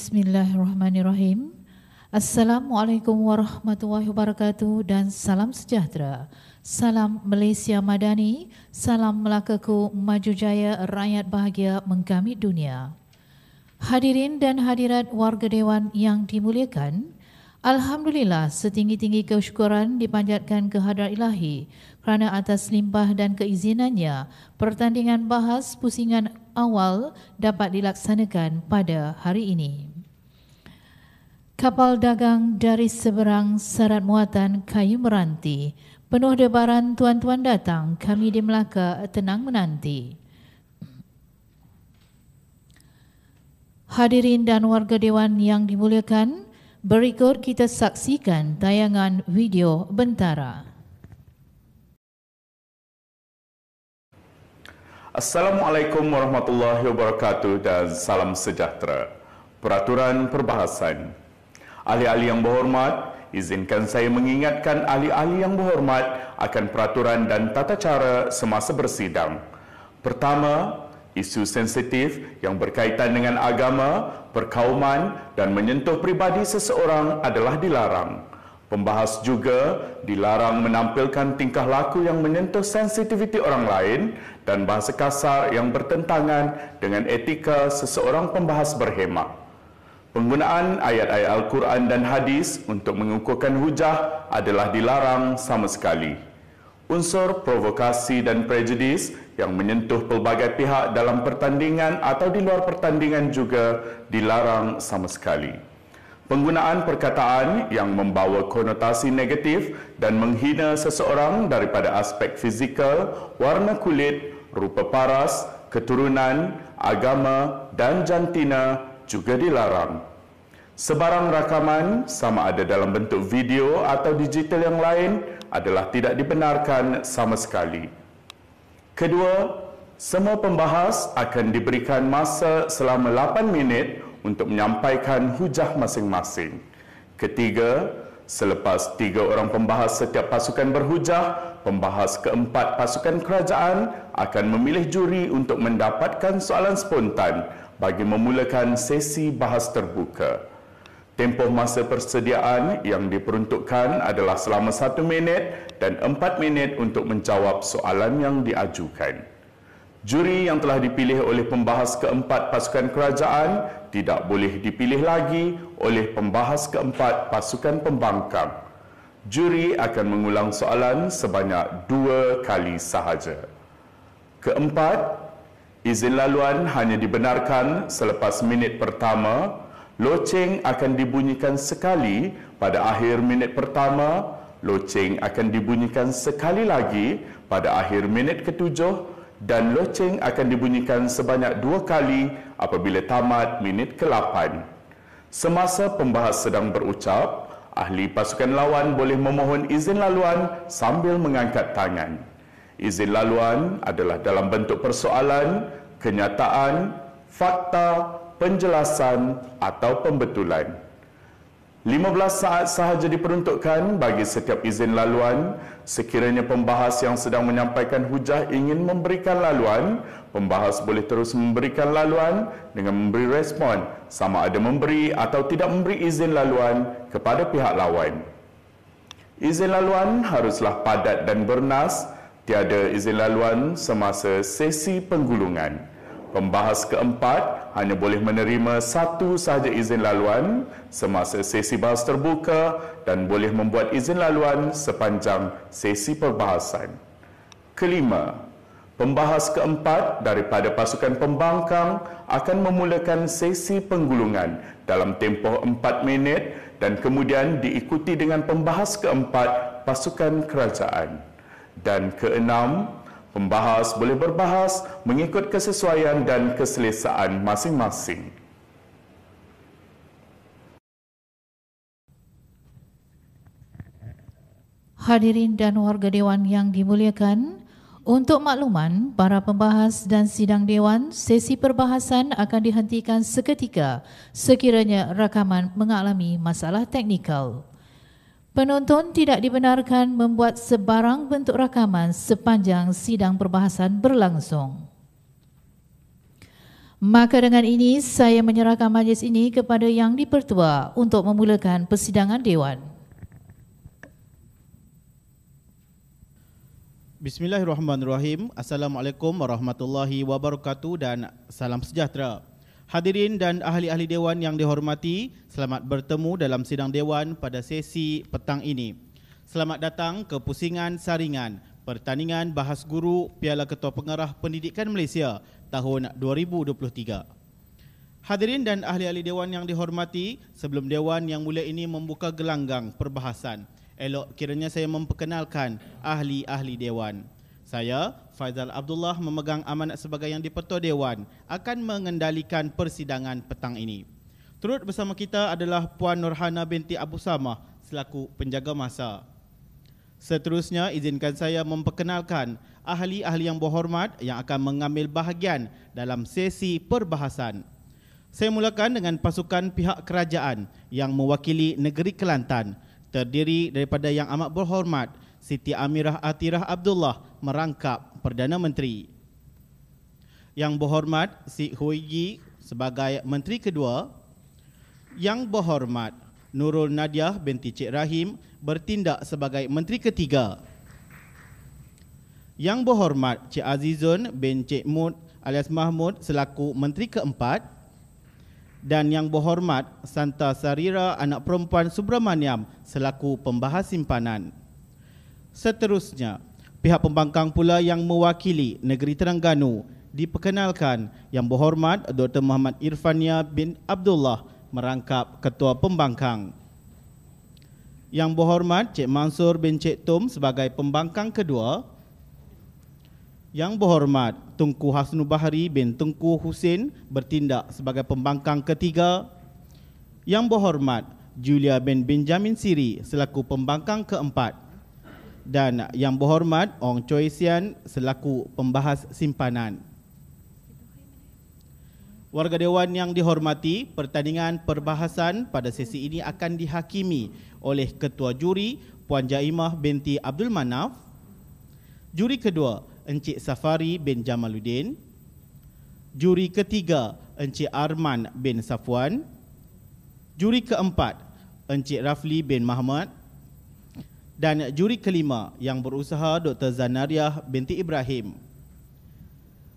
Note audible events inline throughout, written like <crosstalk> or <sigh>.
Bismillahirrahmanirrahim. Assalamualaikum warahmatullahi wabarakatuh dan salam sejahtera. Salam Malaysia Madani, salam Melakaku Maju Jaya Rakyat Bahagia Menggamit Dunia. Hadirin dan hadirat warga Dewan yang dimuliakan, Alhamdulillah setinggi-tinggi kesyukuran dipanjatkan kehadrat ilahi kerana atas limpah dan keizinannya pertandingan bahas pusingan awal dapat dilaksanakan pada hari ini. Kapal dagang dari seberang sarat muatan kayu meranti. Penuh debaran tuan-tuan datang, kami di Melaka tenang menanti. Hadirin dan warga dewan yang dimuliakan, berikut kita saksikan tayangan video bentara. Assalamualaikum warahmatullahi wabarakatuh dan salam sejahtera. Peraturan Perbahasan Ahli-ahli yang berhormat, izinkan saya mengingatkan ahli-ahli yang berhormat akan peraturan dan tata cara semasa bersidang. Pertama, isu sensitif yang berkaitan dengan agama, perkauman dan menyentuh pribadi seseorang adalah dilarang. Pembahas juga dilarang menampilkan tingkah laku yang menyentuh sensitiviti orang lain dan bahasa kasar yang bertentangan dengan etika seseorang pembahas berhemah. Penggunaan ayat-ayat Al-Quran dan hadis untuk mengukuhkan hujah adalah dilarang sama sekali. Unsur provokasi dan prejudis yang menyentuh pelbagai pihak dalam pertandingan atau di luar pertandingan juga dilarang sama sekali. Penggunaan perkataan yang membawa konotasi negatif dan menghina seseorang daripada aspek fizikal, warna kulit, rupa paras, keturunan, agama dan jantina juga dilarang. Sebarang rakaman sama ada dalam bentuk video atau digital yang lain adalah tidak dibenarkan sama sekali. Kedua, semua pembahas akan diberikan masa selama 8 minit untuk menyampaikan hujah masing-masing. Ketiga, selepas tiga orang pembahas setiap pasukan berhujah, pembahas keempat pasukan kerajaan akan memilih juri untuk mendapatkan soalan spontan bagi memulakan sesi bahas terbuka. Tempoh masa persediaan yang diperuntukkan adalah selama satu minit dan empat minit untuk menjawab soalan yang diajukan. Juri yang telah dipilih oleh pembahas keempat pasukan kerajaan tidak boleh dipilih lagi oleh pembahas keempat pasukan pembangkang. Juri akan mengulang soalan sebanyak dua kali sahaja. Keempat, Izin laluan hanya dibenarkan selepas minit pertama. Loceng akan dibunyikan sekali pada akhir minit pertama. Loceng akan dibunyikan sekali lagi pada akhir minit ketujuh dan loceng akan dibunyikan sebanyak dua kali apabila tamat minit ke-8. Semasa pembahas sedang berucap, ahli pasukan lawan boleh memohon izin laluan sambil mengangkat tangan izin laluan adalah dalam bentuk persoalan, kenyataan, fakta, penjelasan atau pembetulan. 15 saat sahaja diperuntukkan bagi setiap izin laluan. Sekiranya pembahas yang sedang menyampaikan hujah ingin memberikan laluan, pembahas boleh terus memberikan laluan dengan memberi respon sama ada memberi atau tidak memberi izin laluan kepada pihak lawan. Izin laluan haruslah padat dan bernas tiada izin laluan semasa sesi penggulungan. Pembahas keempat hanya boleh menerima satu sahaja izin laluan semasa sesi bahas terbuka dan boleh membuat izin laluan sepanjang sesi perbahasan. Kelima, pembahas keempat daripada pasukan pembangkang akan memulakan sesi penggulungan dalam tempoh 4 minit dan kemudian diikuti dengan pembahas keempat pasukan kerajaan dan keenam, pembahas boleh berbahas mengikut kesesuaian dan keselesaan masing-masing. Hadirin dan warga dewan yang dimuliakan, untuk makluman para pembahas dan sidang dewan, sesi perbahasan akan dihentikan seketika sekiranya rakaman mengalami masalah teknikal. Penonton tidak dibenarkan membuat sebarang bentuk rakaman sepanjang sidang perbahasan berlangsung. Maka dengan ini saya menyerahkan majlis ini kepada Yang Dipertua untuk memulakan persidangan Dewan. Bismillahirrahmanirrahim. Assalamualaikum warahmatullahi wabarakatuh dan salam sejahtera. Hadirin dan ahli-ahli dewan yang dihormati, selamat bertemu dalam sidang dewan pada sesi petang ini. Selamat datang ke pusingan saringan pertandingan bahas guru Piala Ketua Pengarah Pendidikan Malaysia tahun 2023. Hadirin dan ahli-ahli Dewan yang dihormati, sebelum Dewan yang mulia ini membuka gelanggang perbahasan, elok kiranya saya memperkenalkan ahli-ahli Dewan. Saya, Faizal Abdullah memegang amanat sebagai yang dipertua Dewan akan mengendalikan persidangan petang ini. Turut bersama kita adalah Puan Nurhana binti Abu Samah selaku penjaga masa. Seterusnya, izinkan saya memperkenalkan ahli-ahli yang berhormat yang akan mengambil bahagian dalam sesi perbahasan. Saya mulakan dengan pasukan pihak kerajaan yang mewakili negeri Kelantan terdiri daripada yang amat berhormat Siti Amirah Atirah Abdullah merangkap Perdana Menteri. Yang berhormat Si Hui Yi sebagai Menteri Kedua. Yang berhormat Nurul Nadiah binti Cik Rahim bertindak sebagai Menteri Ketiga. Yang berhormat Cik Azizun bin Cik Mut alias Mahmud selaku Menteri Keempat dan yang berhormat Santa Sarira anak perempuan Subramaniam selaku pembahas simpanan. Seterusnya, pihak pembangkang pula yang mewakili negeri Terengganu diperkenalkan yang berhormat Dr. Muhammad Irfania bin Abdullah merangkap ketua pembangkang. Yang berhormat Cik Mansur bin Cik Tum sebagai pembangkang kedua. Yang berhormat Tunku Hasnu Bahri bin Tunku Husin bertindak sebagai pembangkang ketiga. Yang berhormat Julia bin Benjamin Siri selaku pembangkang keempat dan yang berhormat Ong Choi Sian selaku pembahas simpanan. Warga Dewan yang dihormati, pertandingan perbahasan pada sesi ini akan dihakimi oleh Ketua Juri Puan Jaimah binti Abdul Manaf, Juri Kedua Encik Safari bin Jamaluddin, Juri Ketiga Encik Arman bin Safwan, Juri Keempat Encik Rafli bin Mahmud, dan juri kelima yang berusaha Dr. Zanariah binti Ibrahim.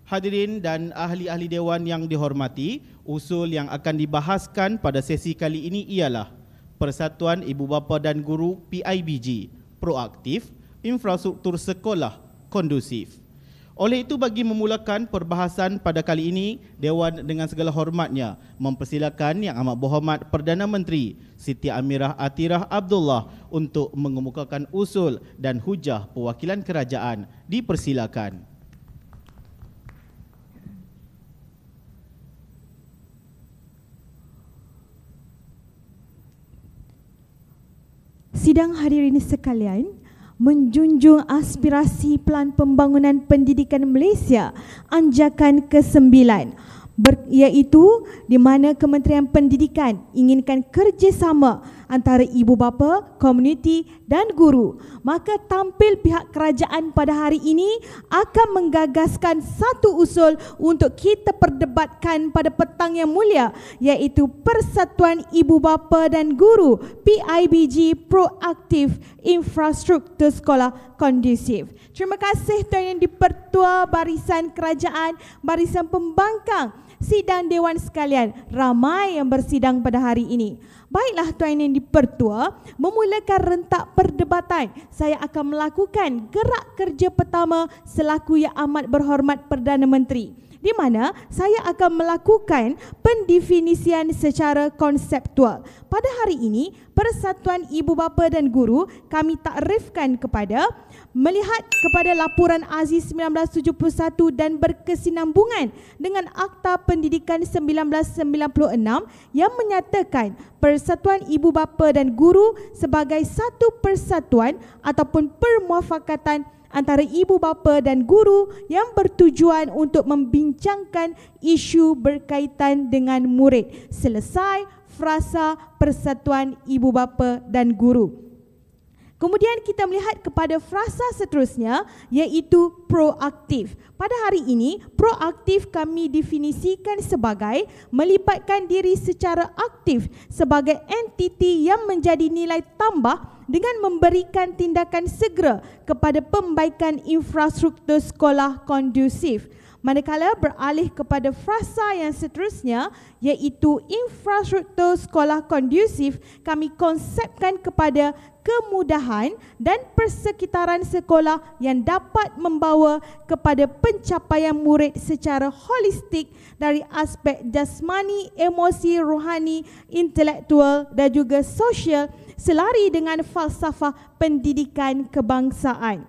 Hadirin dan ahli-ahli dewan yang dihormati, usul yang akan dibahaskan pada sesi kali ini ialah Persatuan Ibu Bapa dan Guru PIBG, proaktif, infrastruktur sekolah, kondusif. Oleh itu bagi memulakan perbahasan pada kali ini Dewan dengan segala hormatnya mempersilakan yang amat berhormat Perdana Menteri Siti Amirah Atirah Abdullah untuk mengemukakan usul dan hujah perwakilan kerajaan dipersilakan. Sidang hadirin sekalian, menjunjung aspirasi Plan Pembangunan Pendidikan Malaysia Anjakan ke-9 iaitu di mana Kementerian Pendidikan inginkan kerjasama antara ibu bapa, komuniti dan guru. Maka tampil pihak kerajaan pada hari ini akan menggagaskan satu usul untuk kita perdebatkan pada petang yang mulia iaitu Persatuan Ibu Bapa dan Guru PIBG Proaktif Infrastruktur Sekolah Kondusif. Terima kasih Tuan Yang di Pertua Barisan Kerajaan, Barisan Pembangkang sidang dewan sekalian ramai yang bersidang pada hari ini. Baiklah tuan yang dipertua, memulakan rentak perdebatan. Saya akan melakukan gerak kerja pertama selaku yang amat berhormat Perdana Menteri di mana saya akan melakukan pendefinisian secara konseptual. Pada hari ini, Persatuan Ibu Bapa dan Guru kami takrifkan kepada melihat kepada laporan Aziz 1971 dan berkesinambungan dengan Akta Pendidikan 1996 yang menyatakan Persatuan Ibu Bapa dan Guru sebagai satu persatuan ataupun permuafakatan antara ibu bapa dan guru yang bertujuan untuk membincangkan isu berkaitan dengan murid selesai frasa persatuan ibu bapa dan guru Kemudian kita melihat kepada frasa seterusnya iaitu proaktif. Pada hari ini, proaktif kami definisikan sebagai melibatkan diri secara aktif sebagai entiti yang menjadi nilai tambah dengan memberikan tindakan segera kepada pembaikan infrastruktur sekolah kondusif manakala beralih kepada frasa yang seterusnya iaitu infrastruktur sekolah kondusif kami konsepkan kepada kemudahan dan persekitaran sekolah yang dapat membawa kepada pencapaian murid secara holistik dari aspek jasmani, emosi, rohani, intelektual dan juga sosial selari dengan falsafah pendidikan kebangsaan.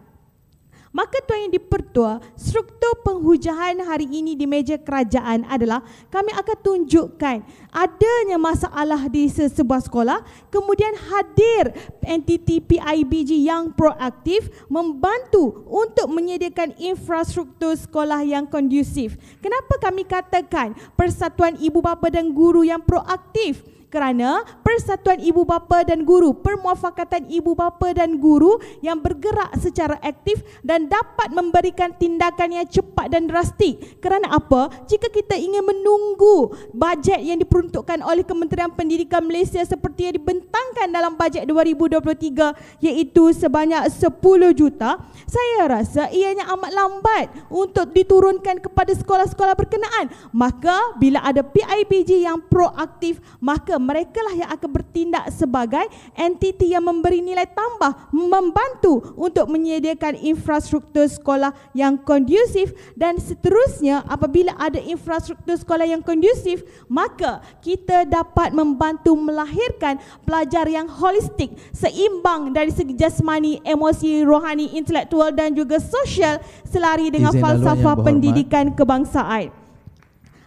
Maka tuan yang dipertua, struktur penghujahan hari ini di meja kerajaan adalah kami akan tunjukkan adanya masalah di sebuah sekolah, kemudian hadir entiti PIBG yang proaktif membantu untuk menyediakan infrastruktur sekolah yang kondusif. Kenapa kami katakan persatuan ibu bapa dan guru yang proaktif kerana persatuan ibu bapa dan guru, permuafakatan ibu bapa dan guru yang bergerak secara aktif dan dapat memberikan tindakan yang cepat dan drastik. Kerana apa? Jika kita ingin menunggu bajet yang diperuntukkan oleh Kementerian Pendidikan Malaysia seperti yang dibentangkan dalam bajet 2023 iaitu sebanyak 10 juta, saya rasa ianya amat lambat untuk diturunkan kepada sekolah-sekolah berkenaan. Maka bila ada PIPG yang proaktif, maka mereka lah yang akan bertindak sebagai entiti yang memberi nilai tambah, membantu untuk menyediakan infrastruktur sekolah yang kondusif dan seterusnya apabila ada infrastruktur sekolah yang kondusif, maka kita dapat membantu melahirkan pelajar yang holistik, seimbang dari segi jasmani, emosi, rohani, intelektual dan juga sosial selari dengan Izin falsafah pendidikan kebangsaan.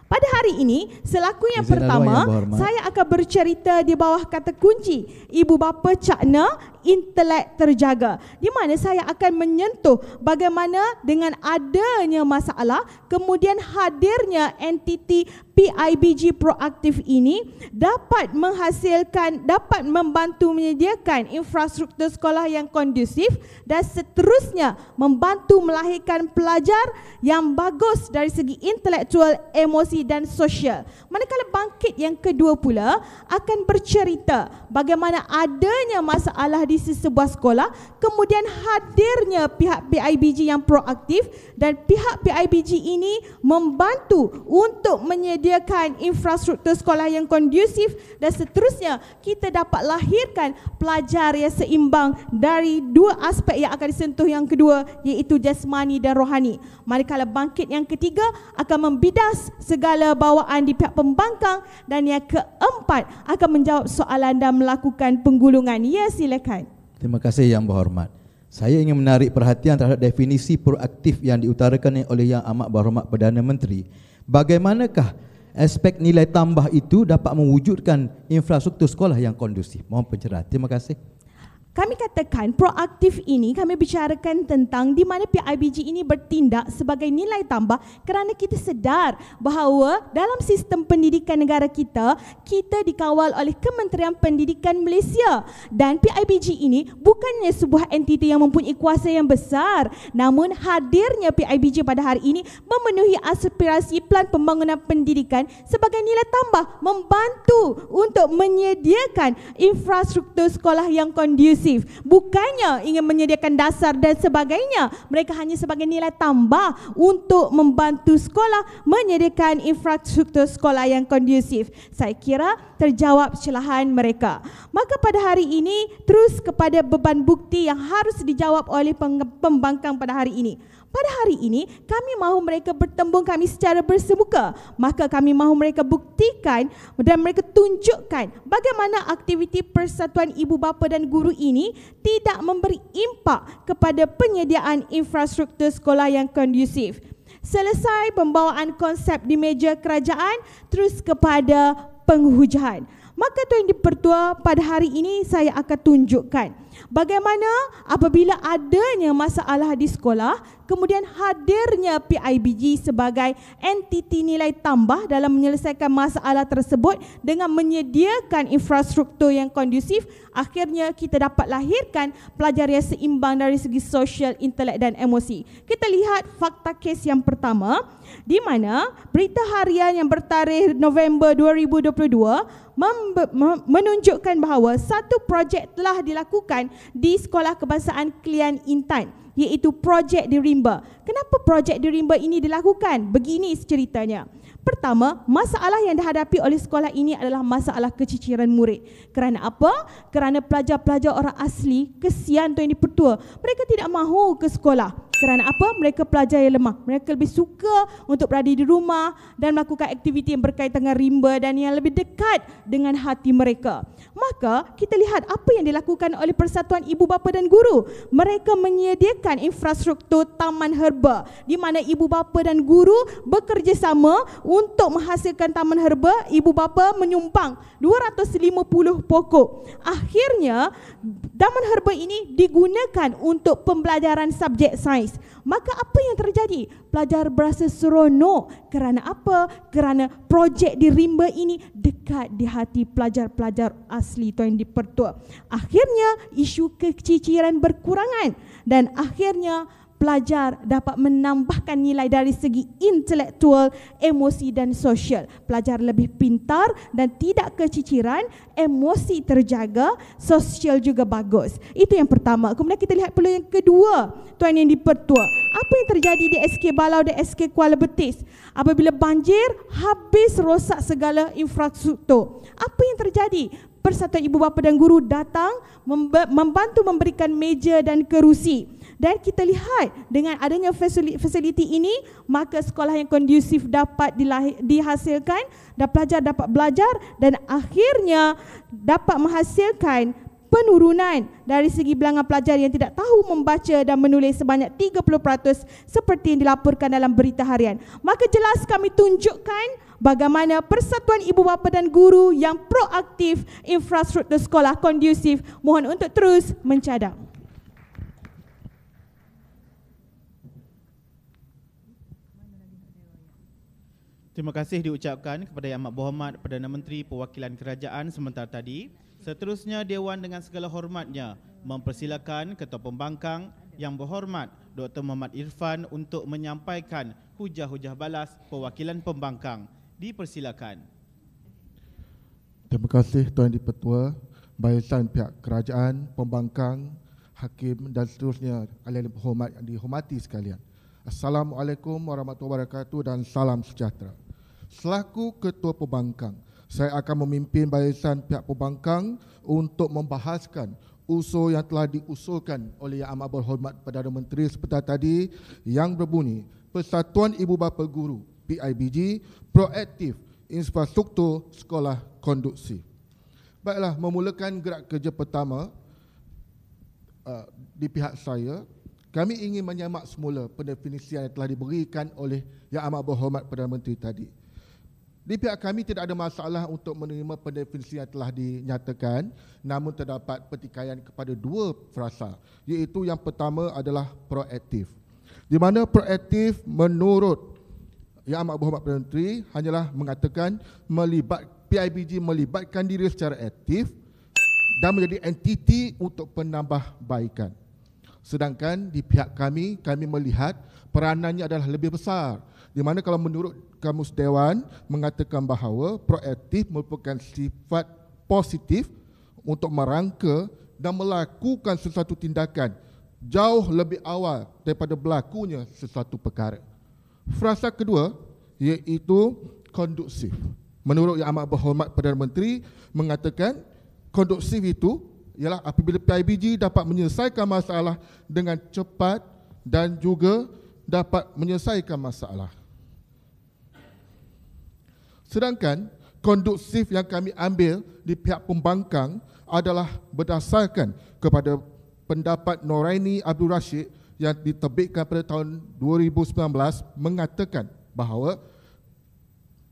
Pada hari ini, selaku yang Izin pertama, yang saya akan bercerita di bawah kata kunci Ibu bapa cakna, intelek terjaga. Di mana saya akan menyentuh bagaimana dengan adanya masalah, kemudian hadirnya entiti PIBG proaktif ini dapat menghasilkan, dapat membantu menyediakan infrastruktur sekolah yang kondusif dan seterusnya membantu melahirkan pelajar yang bagus dari segi intelektual, emosi dan sosial. Manakala bangkit yang kedua pula akan bercerita bagaimana adanya masalah di mengisi sebuah sekolah kemudian hadirnya pihak BIBG yang proaktif dan pihak BIBG ini membantu untuk menyediakan infrastruktur sekolah yang kondusif dan seterusnya kita dapat lahirkan pelajar yang seimbang dari dua aspek yang akan disentuh yang kedua iaitu jasmani dan rohani manakala bangkit yang ketiga akan membidas segala bawaan di pihak pembangkang dan yang keempat akan menjawab soalan dan melakukan penggulungan. Ya, silakan. Terima kasih Yang Berhormat. Saya ingin menarik perhatian terhadap definisi proaktif yang diutarakan oleh Yang Amat Berhormat Perdana Menteri. Bagaimanakah aspek nilai tambah itu dapat mewujudkan infrastruktur sekolah yang kondusif? Mohon pencerahan. Terima kasih kami katakan proaktif ini kami bicarakan tentang di mana PIBG ini bertindak sebagai nilai tambah kerana kita sedar bahawa dalam sistem pendidikan negara kita kita dikawal oleh Kementerian Pendidikan Malaysia dan PIBG ini bukannya sebuah entiti yang mempunyai kuasa yang besar namun hadirnya PIBG pada hari ini memenuhi aspirasi pelan pembangunan pendidikan sebagai nilai tambah membantu untuk menyediakan infrastruktur sekolah yang kondusif inklusif bukannya ingin menyediakan dasar dan sebagainya mereka hanya sebagai nilai tambah untuk membantu sekolah menyediakan infrastruktur sekolah yang kondusif saya kira terjawab celahan mereka maka pada hari ini terus kepada beban bukti yang harus dijawab oleh pembangkang pada hari ini pada hari ini, kami mahu mereka bertembung kami secara bersemuka. Maka kami mahu mereka buktikan dan mereka tunjukkan bagaimana aktiviti persatuan ibu bapa dan guru ini tidak memberi impak kepada penyediaan infrastruktur sekolah yang kondusif. Selesai pembawaan konsep di meja kerajaan, terus kepada penghujahan. Maka Tuan dipertua pada hari ini saya akan tunjukkan bagaimana apabila adanya masalah di sekolah kemudian hadirnya PIBG sebagai entiti nilai tambah dalam menyelesaikan masalah tersebut dengan menyediakan infrastruktur yang kondusif akhirnya kita dapat lahirkan pelajar yang seimbang dari segi sosial, intelek dan emosi. Kita lihat fakta kes yang pertama di mana berita harian yang bertarikh November 2022 menunjukkan bahawa satu projek telah dilakukan di Sekolah Kebangsaan Klian Intan iaitu projek di rimba. Kenapa projek di rimba ini dilakukan? Begini ceritanya. Pertama, masalah yang dihadapi oleh sekolah ini adalah masalah keciciran murid. Kerana apa? Kerana pelajar-pelajar orang asli, kesian tuan di petua. Mereka tidak mahu ke sekolah kerana apa? Mereka pelajar yang lemah. Mereka lebih suka untuk berada di rumah dan melakukan aktiviti yang berkaitan dengan rimba dan yang lebih dekat dengan hati mereka. Maka kita lihat apa yang dilakukan oleh Persatuan Ibu Bapa dan Guru. Mereka menyediakan infrastruktur taman herba di mana ibu bapa dan guru bekerjasama untuk menghasilkan taman herba. Ibu bapa menyumbang 250 pokok. Akhirnya taman herba ini digunakan untuk pembelajaran subjek sains menangis. Maka apa yang terjadi? Pelajar berasa seronok kerana apa? Kerana projek di rimba ini dekat di hati pelajar-pelajar asli Tuan di Pertua. Akhirnya isu keciciran berkurangan dan akhirnya pelajar dapat menambahkan nilai dari segi intelektual, emosi dan sosial. Pelajar lebih pintar dan tidak keciciran, emosi terjaga, sosial juga bagus. Itu yang pertama. Kemudian kita lihat peluang yang kedua, tuan yang dipertua. Apa yang terjadi di SK Balau dan SK Kuala Betis? Apabila banjir, habis rosak segala infrastruktur. Apa yang terjadi? Persatuan Ibu Bapa dan Guru datang membantu memberikan meja dan kerusi. Dan kita lihat dengan adanya fasiliti ini, maka sekolah yang kondusif dapat dihasilkan dan pelajar dapat belajar dan akhirnya dapat menghasilkan penurunan dari segi bilangan pelajar yang tidak tahu membaca dan menulis sebanyak 30% seperti yang dilaporkan dalam berita harian. Maka jelas kami tunjukkan bagaimana persatuan ibu bapa dan guru yang proaktif infrastruktur sekolah kondusif mohon untuk terus mencadang. Terima kasih diucapkan kepada Yang Amat Berhormat Perdana Menteri Perwakilan Kerajaan sementara tadi. Seterusnya Dewan dengan segala hormatnya mempersilakan Ketua Pembangkang Yang Berhormat Dr. Muhammad Irfan untuk menyampaikan hujah-hujah balas perwakilan pembangkang. Dipersilakan. Terima kasih Tuan Dipertua, Barisan Pihak Kerajaan, Pembangkang, Hakim dan seterusnya alih-alih berhormat yang dihormati sekalian. Assalamualaikum warahmatullahi wabarakatuh dan salam sejahtera selaku Ketua Pembangkang. Saya akan memimpin barisan pihak pembangkang untuk membahaskan usul yang telah diusulkan oleh Yang Amat Berhormat Perdana Menteri sebentar tadi yang berbunyi Persatuan Ibu Bapa Guru PIBG proaktif infrastruktur sekolah kondusif. Baiklah, memulakan gerak kerja pertama uh, di pihak saya, kami ingin menyamak semula pendefinisian yang telah diberikan oleh Yang Amat Berhormat Perdana Menteri tadi. Di pihak kami tidak ada masalah untuk menerima pendefinisi yang telah dinyatakan namun terdapat pertikaian kepada dua frasa iaitu yang pertama adalah proaktif. Di mana proaktif menurut Yang Amat Berhormat Perdana Menteri hanyalah mengatakan melibat PIBG melibatkan diri secara aktif dan menjadi entiti untuk penambahbaikan. Sedangkan di pihak kami, kami melihat peranannya adalah lebih besar di mana kalau menurut kamus dewan mengatakan bahawa proaktif merupakan sifat positif untuk merangka dan melakukan sesuatu tindakan jauh lebih awal daripada berlakunya sesuatu perkara. Frasa kedua iaitu kondusif. Menurut yang amat berhormat Perdana Menteri mengatakan kondusif itu ialah apabila PIBG dapat menyelesaikan masalah dengan cepat dan juga dapat menyelesaikan masalah. Sedangkan kondusif yang kami ambil di pihak pembangkang adalah berdasarkan kepada pendapat Noraini Abdul Rashid yang diterbitkan pada tahun 2019 mengatakan bahawa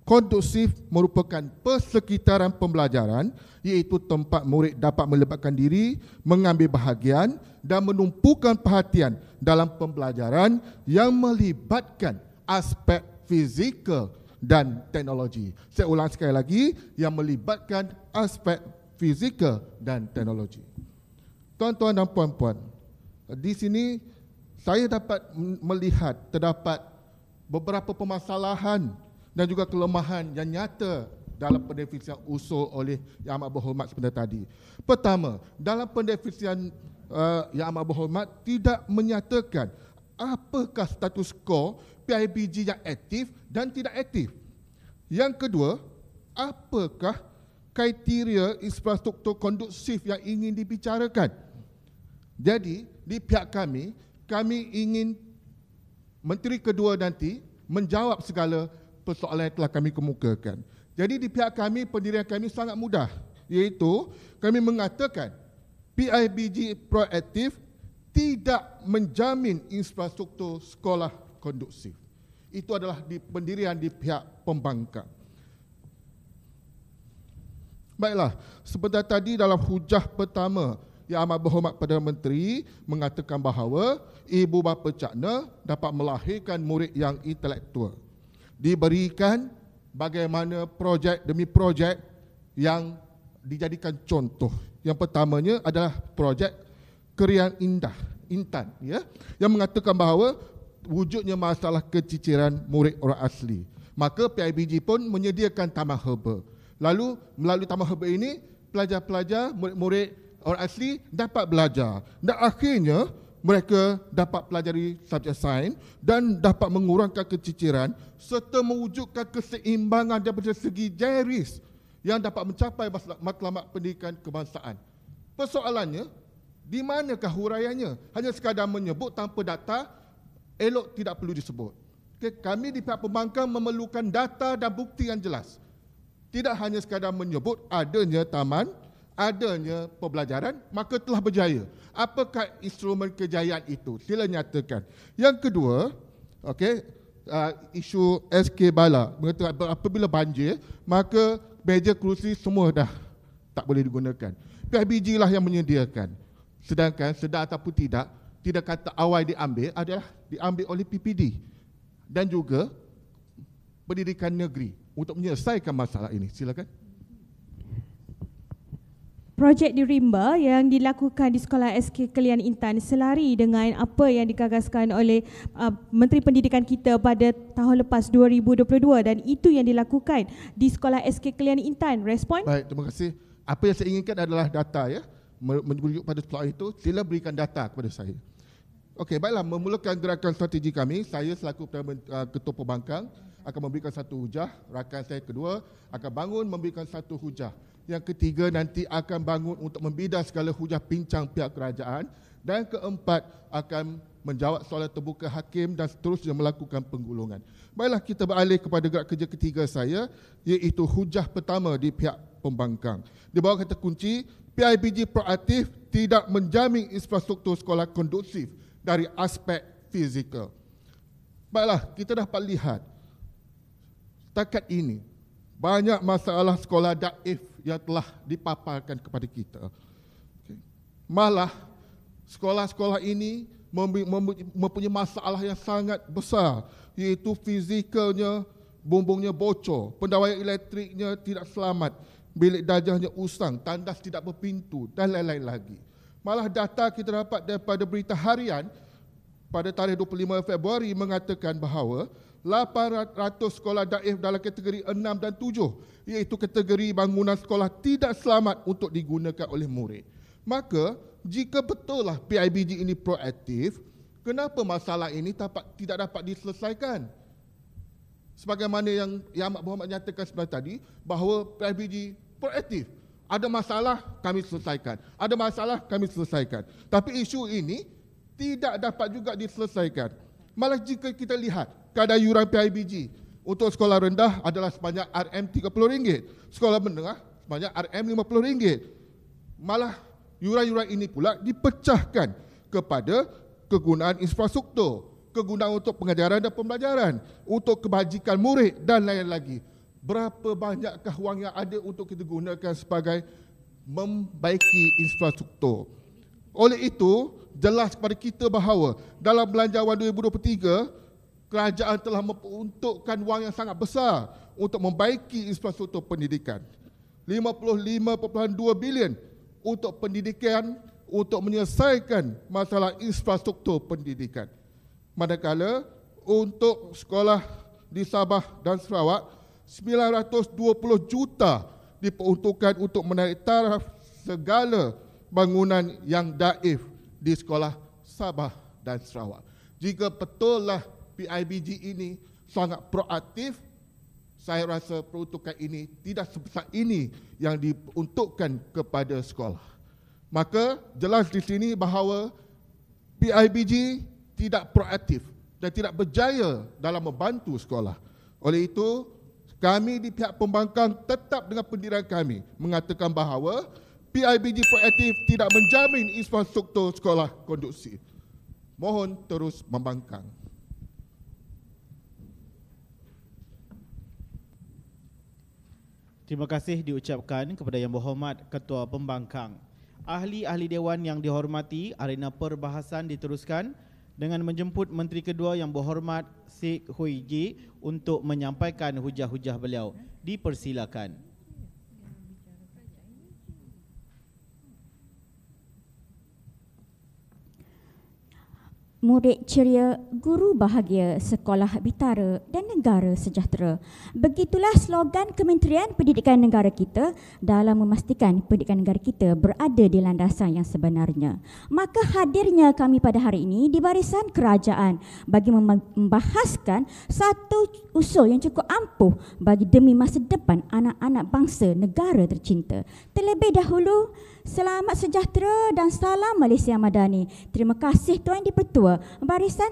kondusif merupakan persekitaran pembelajaran iaitu tempat murid dapat melebatkan diri, mengambil bahagian dan menumpukan perhatian dalam pembelajaran yang melibatkan aspek fizikal dan teknologi. Saya ulang sekali lagi yang melibatkan aspek fizikal dan teknologi. Tuan-tuan dan puan-puan, di sini saya dapat melihat terdapat beberapa permasalahan dan juga kelemahan yang nyata dalam pendefinisian usul oleh Yang Amat Berhormat sebentar tadi. Pertama, dalam pendefinisian uh, Yang Amat Berhormat tidak menyatakan apakah status quo PIBG yang aktif dan tidak aktif. Yang kedua, apakah kriteria infrastruktur kondusif yang ingin dibicarakan? Jadi, di pihak kami, kami ingin Menteri kedua nanti menjawab segala persoalan yang telah kami kemukakan. Jadi di pihak kami, pendirian kami sangat mudah. Iaitu kami mengatakan PIBG proaktif tidak menjamin infrastruktur sekolah kondusif. Itu adalah di pendirian di pihak pembangkang. Baiklah, sebentar tadi dalam hujah pertama yang amat berhormat Perdana Menteri mengatakan bahawa ibu bapa cakna dapat melahirkan murid yang intelektual. Diberikan bagaimana projek demi projek yang dijadikan contoh. Yang pertamanya adalah projek Kerian Indah, Intan. ya, Yang mengatakan bahawa wujudnya masalah keciciran murid orang asli. Maka PIBG pun menyediakan tamah herba. Lalu melalui tamah herba ini, pelajar-pelajar, murid-murid orang asli dapat belajar. Dan akhirnya mereka dapat pelajari subjek sains dan dapat mengurangkan keciciran serta mewujudkan keseimbangan daripada segi jairis yang dapat mencapai matlamat pendidikan kebangsaan. Persoalannya, di manakah huraiannya? Hanya sekadar menyebut tanpa data, elok tidak perlu disebut. Okay, kami di pihak pembangkang memerlukan data dan bukti yang jelas. Tidak hanya sekadar menyebut adanya taman, adanya pembelajaran, maka telah berjaya. Apakah instrumen kejayaan itu? Sila nyatakan. Yang kedua, okay, uh, isu SK Bala, apabila banjir, maka meja kerusi semua dah tak boleh digunakan. PIBG lah yang menyediakan. Sedangkan sedar ataupun tidak, tidak kata awal diambil adalah diambil oleh PPD dan juga pendidikan negeri untuk menyelesaikan masalah ini. Silakan. Projek di Rimba yang dilakukan di Sekolah SK Kelian Intan selari dengan apa yang digagaskan oleh uh, Menteri Pendidikan kita pada tahun lepas 2022 dan itu yang dilakukan di Sekolah SK Kelian Intan. Respon? Baik, terima kasih. Apa yang saya inginkan adalah data ya. Menunjuk pada sekolah itu, sila berikan data kepada saya. Okey, baiklah memulakan gerakan strategi kami, saya selaku ah, Ketua Pembangkang akan memberikan satu hujah, rakan saya kedua akan bangun memberikan satu hujah. Yang ketiga nanti akan bangun untuk membidas segala hujah pincang pihak kerajaan dan keempat akan menjawab soalan terbuka hakim dan seterusnya melakukan penggulungan. Baiklah kita beralih kepada gerak kerja ketiga saya iaitu hujah pertama di pihak pembangkang. Di bawah kata kunci, PIBG proaktif tidak menjamin infrastruktur sekolah kondusif dari aspek fizikal. Baiklah, kita dah dapat lihat takat ini banyak masalah sekolah daif yang telah dipaparkan kepada kita. Malah sekolah-sekolah ini mempunyai masalah yang sangat besar iaitu fizikalnya bumbungnya bocor, pendawai elektriknya tidak selamat, bilik dajahnya usang, tandas tidak berpintu dan lain-lain lagi. Malah data kita dapat daripada berita harian pada tarikh 25 Februari mengatakan bahawa 800 sekolah daif dalam kategori 6 dan 7 iaitu kategori bangunan sekolah tidak selamat untuk digunakan oleh murid. Maka jika betullah PIBG ini proaktif, kenapa masalah ini dapat, tidak dapat diselesaikan? Sebagaimana yang yang Yamak Muhammad nyatakan sebelah tadi bahawa PIBG proaktif. Ada masalah kami selesaikan. Ada masalah kami selesaikan. Tapi isu ini tidak dapat juga diselesaikan. Malah jika kita lihat kadar yuran PIBG untuk sekolah rendah adalah sebanyak RM30. Sekolah menengah sebanyak RM50. Malah yuran-yuran ini pula dipecahkan kepada kegunaan infrastruktur, kegunaan untuk pengajaran dan pembelajaran, untuk kebajikan murid dan lain-lain lagi berapa banyakkah wang yang ada untuk kita gunakan sebagai membaiki infrastruktur. Oleh itu, jelas kepada kita bahawa dalam belanjawan 2023, kerajaan telah memperuntukkan wang yang sangat besar untuk membaiki infrastruktur pendidikan. 55.2 bilion untuk pendidikan untuk menyelesaikan masalah infrastruktur pendidikan. Manakala untuk sekolah di Sabah dan Sarawak, 920 juta diperuntukkan untuk menarik taraf segala bangunan yang daif di sekolah Sabah dan Sarawak. Jika betullah PIBG ini sangat proaktif, saya rasa peruntukan ini tidak sebesar ini yang diuntukkan kepada sekolah. Maka jelas di sini bahawa PIBG tidak proaktif dan tidak berjaya dalam membantu sekolah. Oleh itu, kami di pihak pembangkang tetap dengan pendirian kami mengatakan bahawa PIBG proaktif tidak menjamin infrastruktur sekolah konduksi. Mohon terus membangkang. Terima kasih diucapkan kepada Yang Berhormat Ketua Pembangkang. Ahli-ahli Dewan yang dihormati, arena perbahasan diteruskan dengan menjemput Menteri Kedua yang berhormat Sik Hui Ji untuk menyampaikan hujah-hujah beliau. Dipersilakan. Murid ceria, guru bahagia, sekolah bitara dan negara sejahtera. Begitulah slogan Kementerian Pendidikan Negara kita dalam memastikan pendidikan negara kita berada di landasan yang sebenarnya. Maka hadirnya kami pada hari ini di barisan kerajaan bagi membahaskan satu usul yang cukup ampuh bagi demi masa depan anak-anak bangsa negara tercinta. Terlebih dahulu, Selamat sejahtera dan salam Malaysia Madani. Terima kasih Tuan Dipertua, Barisan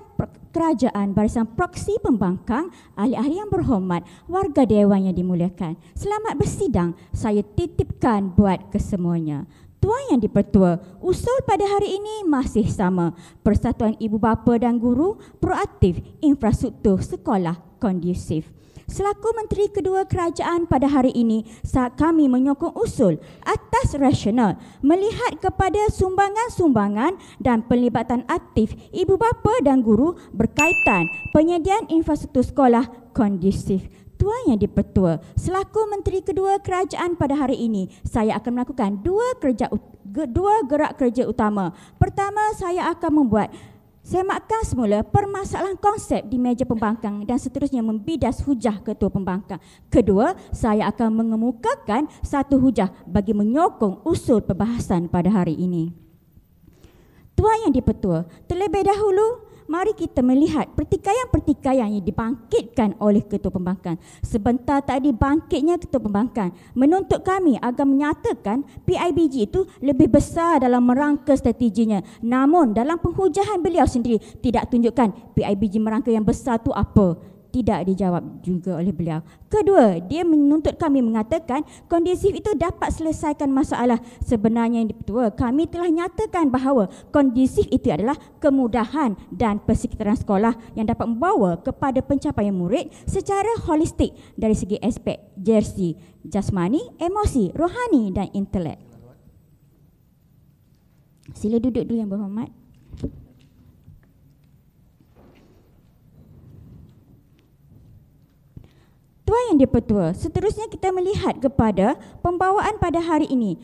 Kerajaan, Barisan Proksi Pembangkang, Ahli-ahli yang berhormat, warga Dewan yang dimuliakan. Selamat bersidang, saya titipkan buat kesemuanya. Tuan Yang Dipertua, usul pada hari ini masih sama. Persatuan Ibu Bapa dan Guru proaktif infrastruktur sekolah kondusif selaku Menteri Kedua Kerajaan pada hari ini saat kami menyokong usul atas rasional melihat kepada sumbangan-sumbangan dan pelibatan aktif ibu bapa dan guru berkaitan penyediaan infrastruktur sekolah kondusif. Tuan Yang Dipertua, selaku Menteri Kedua Kerajaan pada hari ini, saya akan melakukan dua, kerja, dua gerak kerja utama. Pertama, saya akan membuat Semakkan semula permasalahan konsep di meja pembangkang dan seterusnya membidas hujah ketua pembangkang. Kedua, saya akan mengemukakan satu hujah bagi menyokong usul perbahasan pada hari ini. Tuan yang dipetua, terlebih dahulu mari kita melihat pertikaian-pertikaian yang dibangkitkan oleh ketua pembangkang. Sebentar tadi bangkitnya ketua pembangkang menuntut kami agar menyatakan PIBG itu lebih besar dalam merangka strateginya. Namun dalam penghujahan beliau sendiri tidak tunjukkan PIBG merangka yang besar tu apa tidak dijawab juga oleh beliau. Kedua, dia menuntut kami mengatakan kondisif itu dapat selesaikan masalah. Sebenarnya yang dipertua, kami telah nyatakan bahawa kondisif itu adalah kemudahan dan persekitaran sekolah yang dapat membawa kepada pencapaian murid secara holistik dari segi aspek jersey, jasmani, emosi, rohani dan intelek. Sila duduk dulu yang berhormat. Tuan Yang Dipertua, seterusnya kita melihat kepada pembawaan pada hari ini.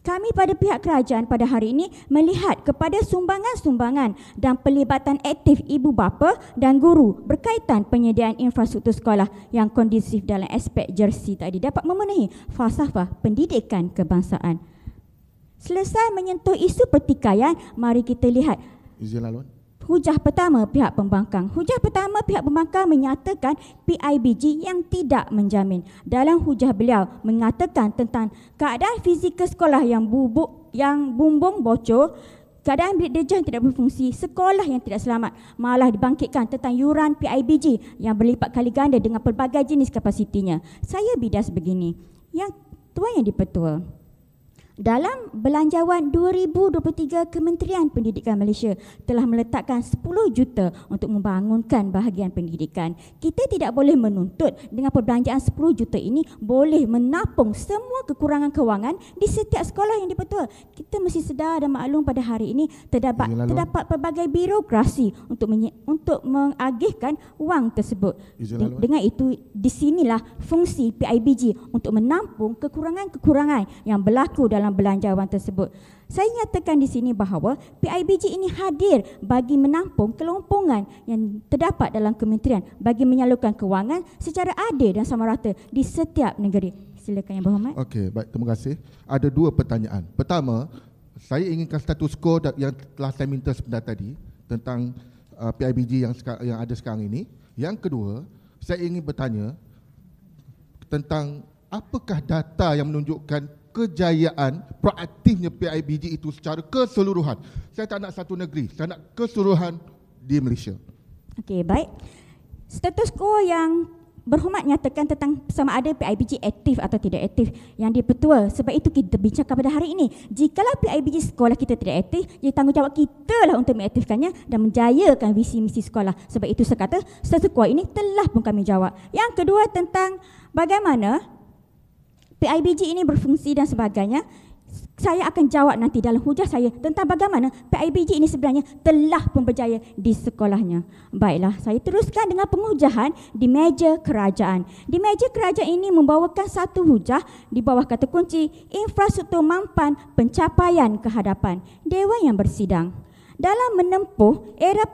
Kami pada pihak kerajaan pada hari ini melihat kepada sumbangan-sumbangan dan pelibatan aktif ibu bapa dan guru berkaitan penyediaan infrastruktur sekolah yang kondisif dalam aspek jersi tadi dapat memenuhi falsafah pendidikan kebangsaan. Selesai menyentuh isu pertikaian, mari kita lihat. Izin laluan. Hujah pertama pihak pembangkang. Hujah pertama pihak pembangkang menyatakan PIBG yang tidak menjamin. Dalam hujah beliau mengatakan tentang keadaan fizikal sekolah yang bubuk yang bumbung bocor, keadaan bilik dejah tidak berfungsi, sekolah yang tidak selamat. Malah dibangkitkan tentang yuran PIBG yang berlipat kali ganda dengan pelbagai jenis kapasitinya. Saya bidas begini. Yang tuan yang dipertua, dalam belanjawan 2023 Kementerian Pendidikan Malaysia telah meletakkan 10 juta untuk membangunkan bahagian pendidikan. Kita tidak boleh menuntut dengan perbelanjaan 10 juta ini boleh menapung semua kekurangan kewangan di setiap sekolah yang dipertua. Kita mesti sedar dan maklum pada hari ini terdapat terdapat laluan. pelbagai birokrasi untuk menye- untuk mengagihkan wang tersebut. dengan itu di sinilah fungsi PIBG untuk menampung kekurangan-kekurangan yang berlaku dalam dalam belanjawan tersebut. Saya nyatakan di sini bahawa PIBG ini hadir bagi menampung kelompongan yang terdapat dalam kementerian bagi menyalurkan kewangan secara adil dan sama rata di setiap negeri. Silakan Yang Berhormat. Okey, baik. Terima kasih. Ada dua pertanyaan. Pertama, saya inginkan status quo yang telah saya minta sebentar tadi tentang uh, PIBG yang, yang ada sekarang ini. Yang kedua, saya ingin bertanya tentang apakah data yang menunjukkan kejayaan proaktifnya PIBG itu secara keseluruhan. Saya tak nak satu negeri, saya nak keseluruhan di Malaysia. Okey, baik. Status quo yang berhormat nyatakan tentang sama ada PIBG aktif atau tidak aktif yang dipertua. Sebab itu kita bincangkan pada hari ini. Jikalau PIBG sekolah kita tidak aktif, jadi ya, tanggungjawab kita lah untuk mengaktifkannya dan menjayakan visi misi sekolah. Sebab itu saya kata status quo ini telah pun kami jawab. Yang kedua tentang bagaimana PIBG ini berfungsi dan sebagainya saya akan jawab nanti dalam hujah saya tentang bagaimana PIBG ini sebenarnya telah pun di sekolahnya. Baiklah, saya teruskan dengan penghujahan di meja kerajaan. Di meja kerajaan ini membawakan satu hujah di bawah kata kunci infrastruktur mampan pencapaian kehadapan Dewan yang bersidang. Dalam menempuh era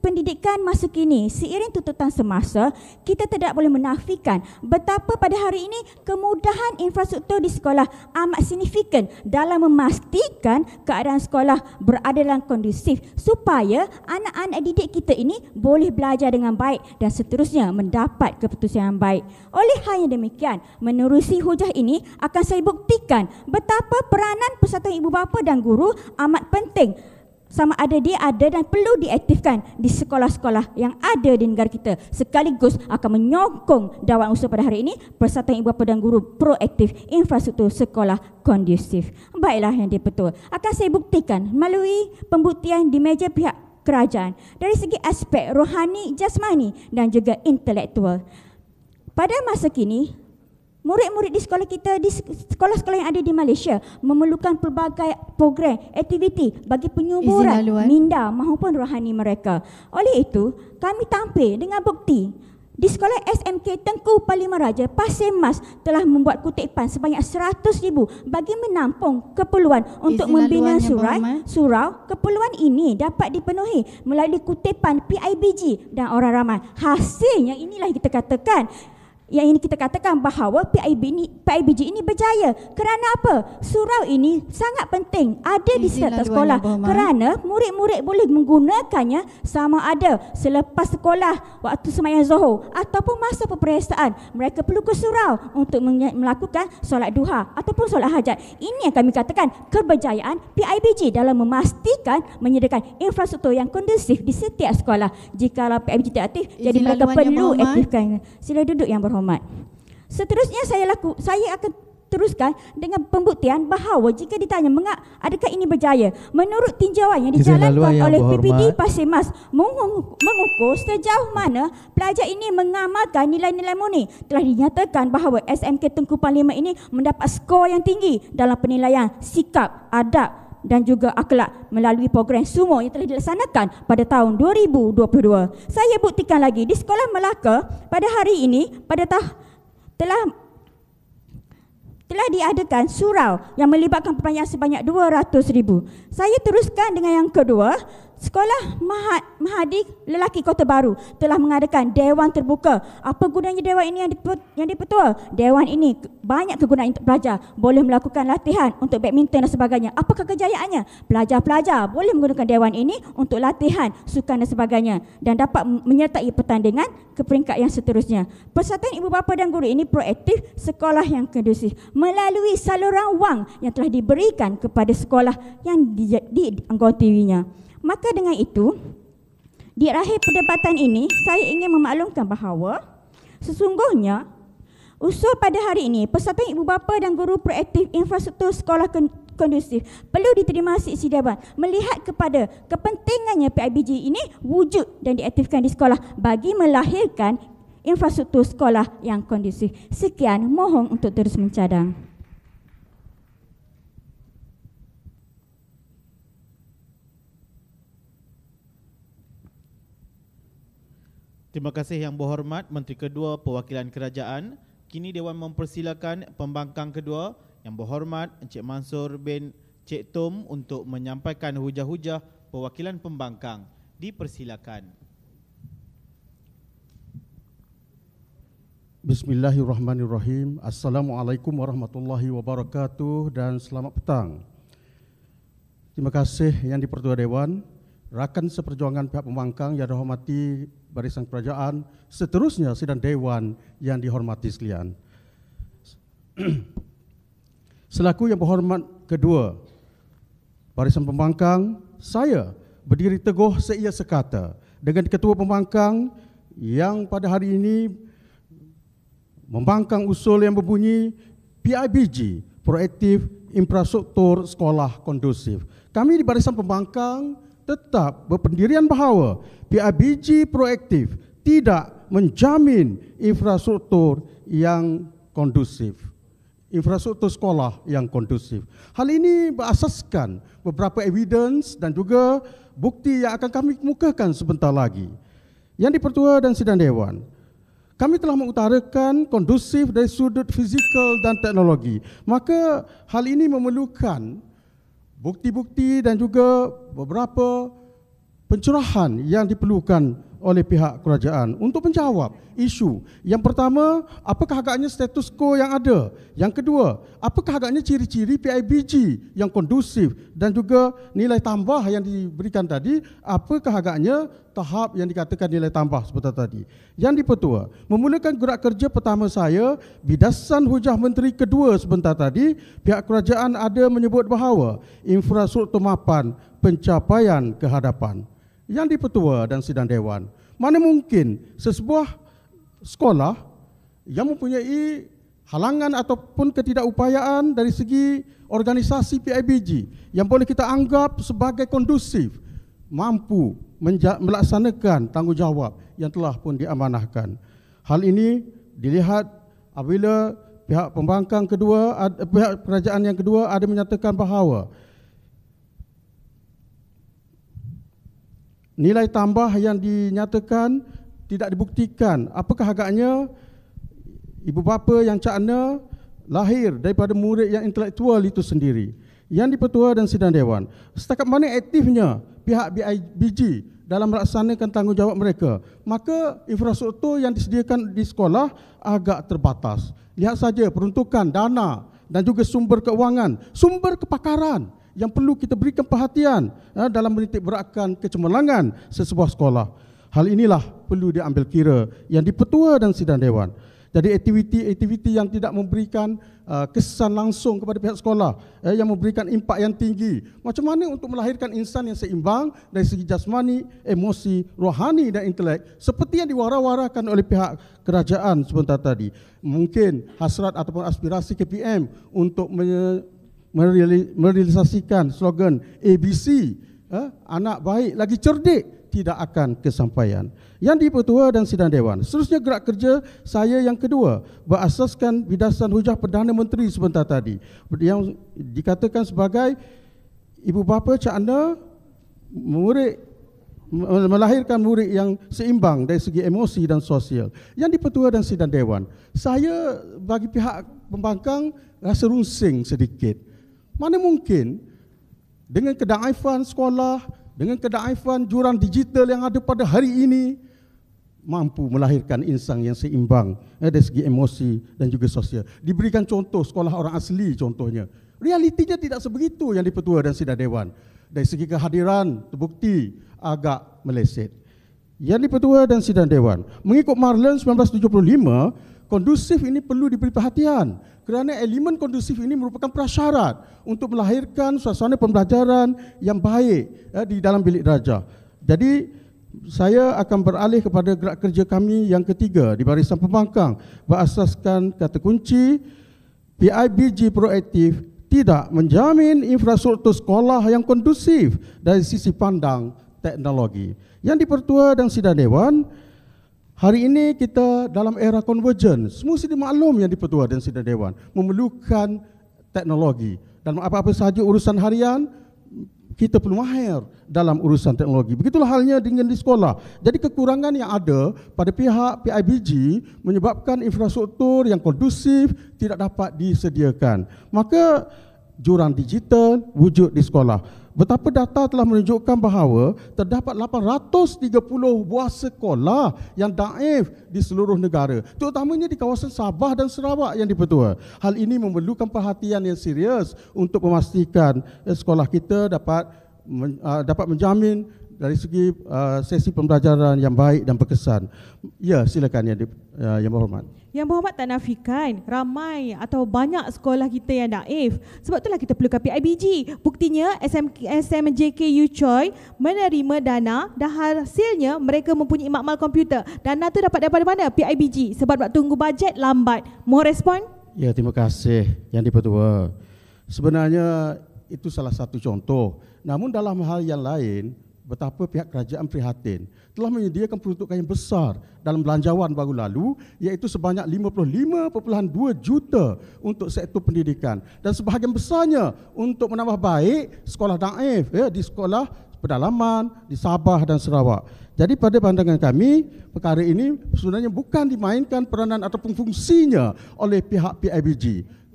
pendidikan masa kini, seiring tuntutan semasa, kita tidak boleh menafikan betapa pada hari ini kemudahan infrastruktur di sekolah amat signifikan dalam memastikan keadaan sekolah berada dalam kondusif supaya anak-anak didik kita ini boleh belajar dengan baik dan seterusnya mendapat keputusan yang baik. Oleh hanya demikian, menerusi hujah ini akan saya buktikan betapa peranan Persatuan Ibu Bapa dan Guru amat penting sama ada dia ada dan perlu diaktifkan di sekolah-sekolah yang ada di negara kita sekaligus akan menyokong dawan usaha pada hari ini Persatuan Ibu Bapa dan Guru proaktif infrastruktur sekolah kondusif. Baiklah yang betul Akan saya buktikan melalui pembuktian di meja pihak kerajaan dari segi aspek rohani, jasmani dan juga intelektual. Pada masa kini, Murid-murid di sekolah kita, di sekolah-sekolah yang ada di Malaysia memerlukan pelbagai program, aktiviti bagi penyuburan minda maupun rohani mereka. Oleh itu, kami tampil dengan bukti di sekolah SMK Tengku Palima Raja, Pasir Mas telah membuat kutipan sebanyak 100 ribu bagi menampung keperluan untuk membina surau. surau. Keperluan ini dapat dipenuhi melalui kutipan PIBG dan orang ramai. Hasilnya inilah kita katakan yang ini kita katakan bahawa PIB ini PIBG ini berjaya kerana apa surau ini sangat penting ada di setiap sekolah kerana murid-murid boleh menggunakannya sama ada selepas sekolah waktu semayang zuhur ataupun masa peperiksaan mereka perlu ke surau untuk melakukan solat duha ataupun solat hajat ini yang kami katakan keberjayaan PIBG dalam memastikan menyediakan infrastruktur yang kondusif di setiap sekolah Jikalau PIBG tidak aktif Izin jadi mereka perlu aktifkan sila duduk yang berhormat Muhammad. Seterusnya saya laku, saya akan teruskan dengan pembuktian bahawa jika ditanya mengak adakah ini berjaya menurut tinjauan yang dijalankan yang oleh PPD Pasir Mas mengukur sejauh mana pelajar ini mengamalkan nilai-nilai murni telah dinyatakan bahawa SMK Tengku Panglima ini mendapat skor yang tinggi dalam penilaian sikap adab dan juga akhlak melalui program SUMO yang telah dilaksanakan pada tahun 2022. Saya buktikan lagi di Sekolah Melaka pada hari ini pada tah telah telah diadakan surau yang melibatkan perayaan sebanyak 200,000. Saya teruskan dengan yang kedua, Sekolah Mahat Mahadi Lelaki Kota Baru telah mengadakan dewan terbuka. Apa gunanya dewan ini yang yang dipertua? Dewan ini banyak kegunaan untuk pelajar. Boleh melakukan latihan untuk badminton dan sebagainya. Apakah kejayaannya? Pelajar-pelajar boleh menggunakan dewan ini untuk latihan sukan dan sebagainya dan dapat menyertai pertandingan ke peringkat yang seterusnya. Persatuan ibu bapa dan guru ini proaktif sekolah yang kondusif melalui saluran wang yang telah diberikan kepada sekolah yang di, di, di Maka dengan itu, di akhir perdebatan ini, saya ingin memaklumkan bahawa sesungguhnya usul pada hari ini, persatuan ibu bapa dan guru proaktif infrastruktur sekolah kondusif perlu diterima sidiaban melihat kepada kepentingannya PIBG ini wujud dan diaktifkan di sekolah bagi melahirkan infrastruktur sekolah yang kondusif. Sekian, mohon untuk terus mencadang. Terima kasih yang berhormat Menteri Kedua Perwakilan Kerajaan. Kini Dewan mempersilakan pembangkang kedua yang berhormat Encik Mansur bin Cik Tom untuk menyampaikan hujah-hujah perwakilan pembangkang. Dipersilakan. Bismillahirrahmanirrahim. Assalamualaikum warahmatullahi wabarakatuh dan selamat petang. Terima kasih yang dipertua Dewan. Rakan seperjuangan pihak pembangkang yang dihormati barisan kerajaan, seterusnya sidang Dewan yang dihormati sekalian. <clears throat> Selaku yang berhormat kedua, barisan pembangkang, saya berdiri teguh seia sekata dengan ketua pembangkang yang pada hari ini membangkang usul yang berbunyi PIBG, Proaktif Infrastruktur Sekolah Kondusif. Kami di barisan pembangkang, tetap berpendirian bahawa PIBG proaktif tidak menjamin infrastruktur yang kondusif. Infrastruktur sekolah yang kondusif. Hal ini berasaskan beberapa evidence dan juga bukti yang akan kami kemukakan sebentar lagi. Yang dipertua dan sidang dewan, kami telah mengutarakan kondusif dari sudut fizikal dan teknologi. Maka hal ini memerlukan bukti-bukti dan juga beberapa pencerahan yang diperlukan oleh pihak kerajaan untuk menjawab isu. Yang pertama, apakah agaknya status quo yang ada? Yang kedua, apakah agaknya ciri-ciri PIBG yang kondusif dan juga nilai tambah yang diberikan tadi, apakah agaknya tahap yang dikatakan nilai tambah sebentar tadi? Yang dipertua, memulakan gerak kerja pertama saya, bidasan hujah menteri kedua sebentar tadi, pihak kerajaan ada menyebut bahawa infrastruktur mapan pencapaian kehadapan yang dipetua dan sidang dewan. Mana mungkin sesebuah sekolah yang mempunyai halangan ataupun ketidakupayaan dari segi organisasi PIBG yang boleh kita anggap sebagai kondusif mampu melaksanakan tanggungjawab yang telah pun diamanahkan. Hal ini dilihat apabila pihak pembangkang kedua, pihak kerajaan yang kedua ada menyatakan bahawa nilai tambah yang dinyatakan tidak dibuktikan. Apakah agaknya ibu bapa yang cakna lahir daripada murid yang intelektual itu sendiri? Yang dipertua dan sidang dewan. Setakat mana aktifnya pihak BIBG dalam melaksanakan tanggungjawab mereka, maka infrastruktur yang disediakan di sekolah agak terbatas. Lihat saja peruntukan dana dan juga sumber keuangan, sumber kepakaran yang perlu kita berikan perhatian eh, dalam menitik beratkan kecemerlangan sesebuah sekolah. Hal inilah perlu diambil kira yang dipetua dan sidang dewan. Jadi aktiviti-aktiviti yang tidak memberikan eh, kesan langsung kepada pihak sekolah, eh, yang memberikan impak yang tinggi. Macam mana untuk melahirkan insan yang seimbang dari segi jasmani, emosi, rohani dan intelek seperti yang diwara-warakan oleh pihak kerajaan sebentar tadi. Mungkin hasrat ataupun aspirasi KPM untuk merealisasikan slogan ABC eh, ha? anak baik lagi cerdik tidak akan kesampaian yang di Pertua dan Sidang Dewan. Seterusnya gerak kerja saya yang kedua berasaskan bidasan hujah Perdana Menteri sebentar tadi yang dikatakan sebagai ibu bapa cak anda murid melahirkan murid yang seimbang dari segi emosi dan sosial. Yang di Pertua dan Sidang Dewan, saya bagi pihak pembangkang rasa rungsing sedikit. Mana mungkin dengan kedaifan sekolah, dengan kedaifan jurang digital yang ada pada hari ini mampu melahirkan insan yang seimbang eh, dari segi emosi dan juga sosial. Diberikan contoh sekolah orang asli contohnya. Realitinya tidak sebegitu yang dipertua dan sidang dewan. Dari segi kehadiran terbukti agak meleset. Yang dipertua dan sidang dewan. Mengikut Marlon 1975, kondusif ini perlu diberi perhatian kerana elemen kondusif ini merupakan prasyarat untuk melahirkan suasana pembelajaran yang baik eh, di dalam bilik darjah. Jadi saya akan beralih kepada gerak kerja kami yang ketiga di barisan pembangkang berasaskan kata kunci PIBG proaktif tidak menjamin infrastruktur sekolah yang kondusif dari sisi pandang teknologi. Yang dipertua dan sidang dewan, Hari ini kita dalam era konvergen, semua sudah maklum yang dipertua dan sidang dewan memerlukan teknologi dan apa-apa sahaja urusan harian kita perlu mahir dalam urusan teknologi. Begitulah halnya dengan di sekolah. Jadi kekurangan yang ada pada pihak PIBG menyebabkan infrastruktur yang kondusif tidak dapat disediakan. Maka jurang digital wujud di sekolah. Betapa data telah menunjukkan bahawa terdapat 830 buah sekolah yang daif di seluruh negara, terutamanya di kawasan Sabah dan Sarawak yang dipertua. Hal ini memerlukan perhatian yang serius untuk memastikan eh, sekolah kita dapat ah, dapat menjamin dari segi uh, sesi pembelajaran yang baik dan berkesan. Ya, silakan ya, uh, yang berhormat. Yang berhormat tak nafikan ramai atau banyak sekolah kita yang naif. Sebab itulah kita perlukan PIBG. Buktinya SMK SMJK Yu Choi menerima dana dan hasilnya mereka mempunyai makmal komputer. Dana tu dapat daripada mana? PIBG. Sebab nak tunggu bajet lambat. Mohon respon. Ya, terima kasih yang dipertua. Sebenarnya itu salah satu contoh. Namun dalam hal yang lain, betapa pihak kerajaan prihatin telah menyediakan peruntukan yang besar dalam belanjawan baru lalu iaitu sebanyak 55.2 juta untuk sektor pendidikan dan sebahagian besarnya untuk menambah baik sekolah daif ya, di sekolah pedalaman di Sabah dan Sarawak. Jadi pada pandangan kami, perkara ini sebenarnya bukan dimainkan peranan ataupun fungsinya oleh pihak PIBG.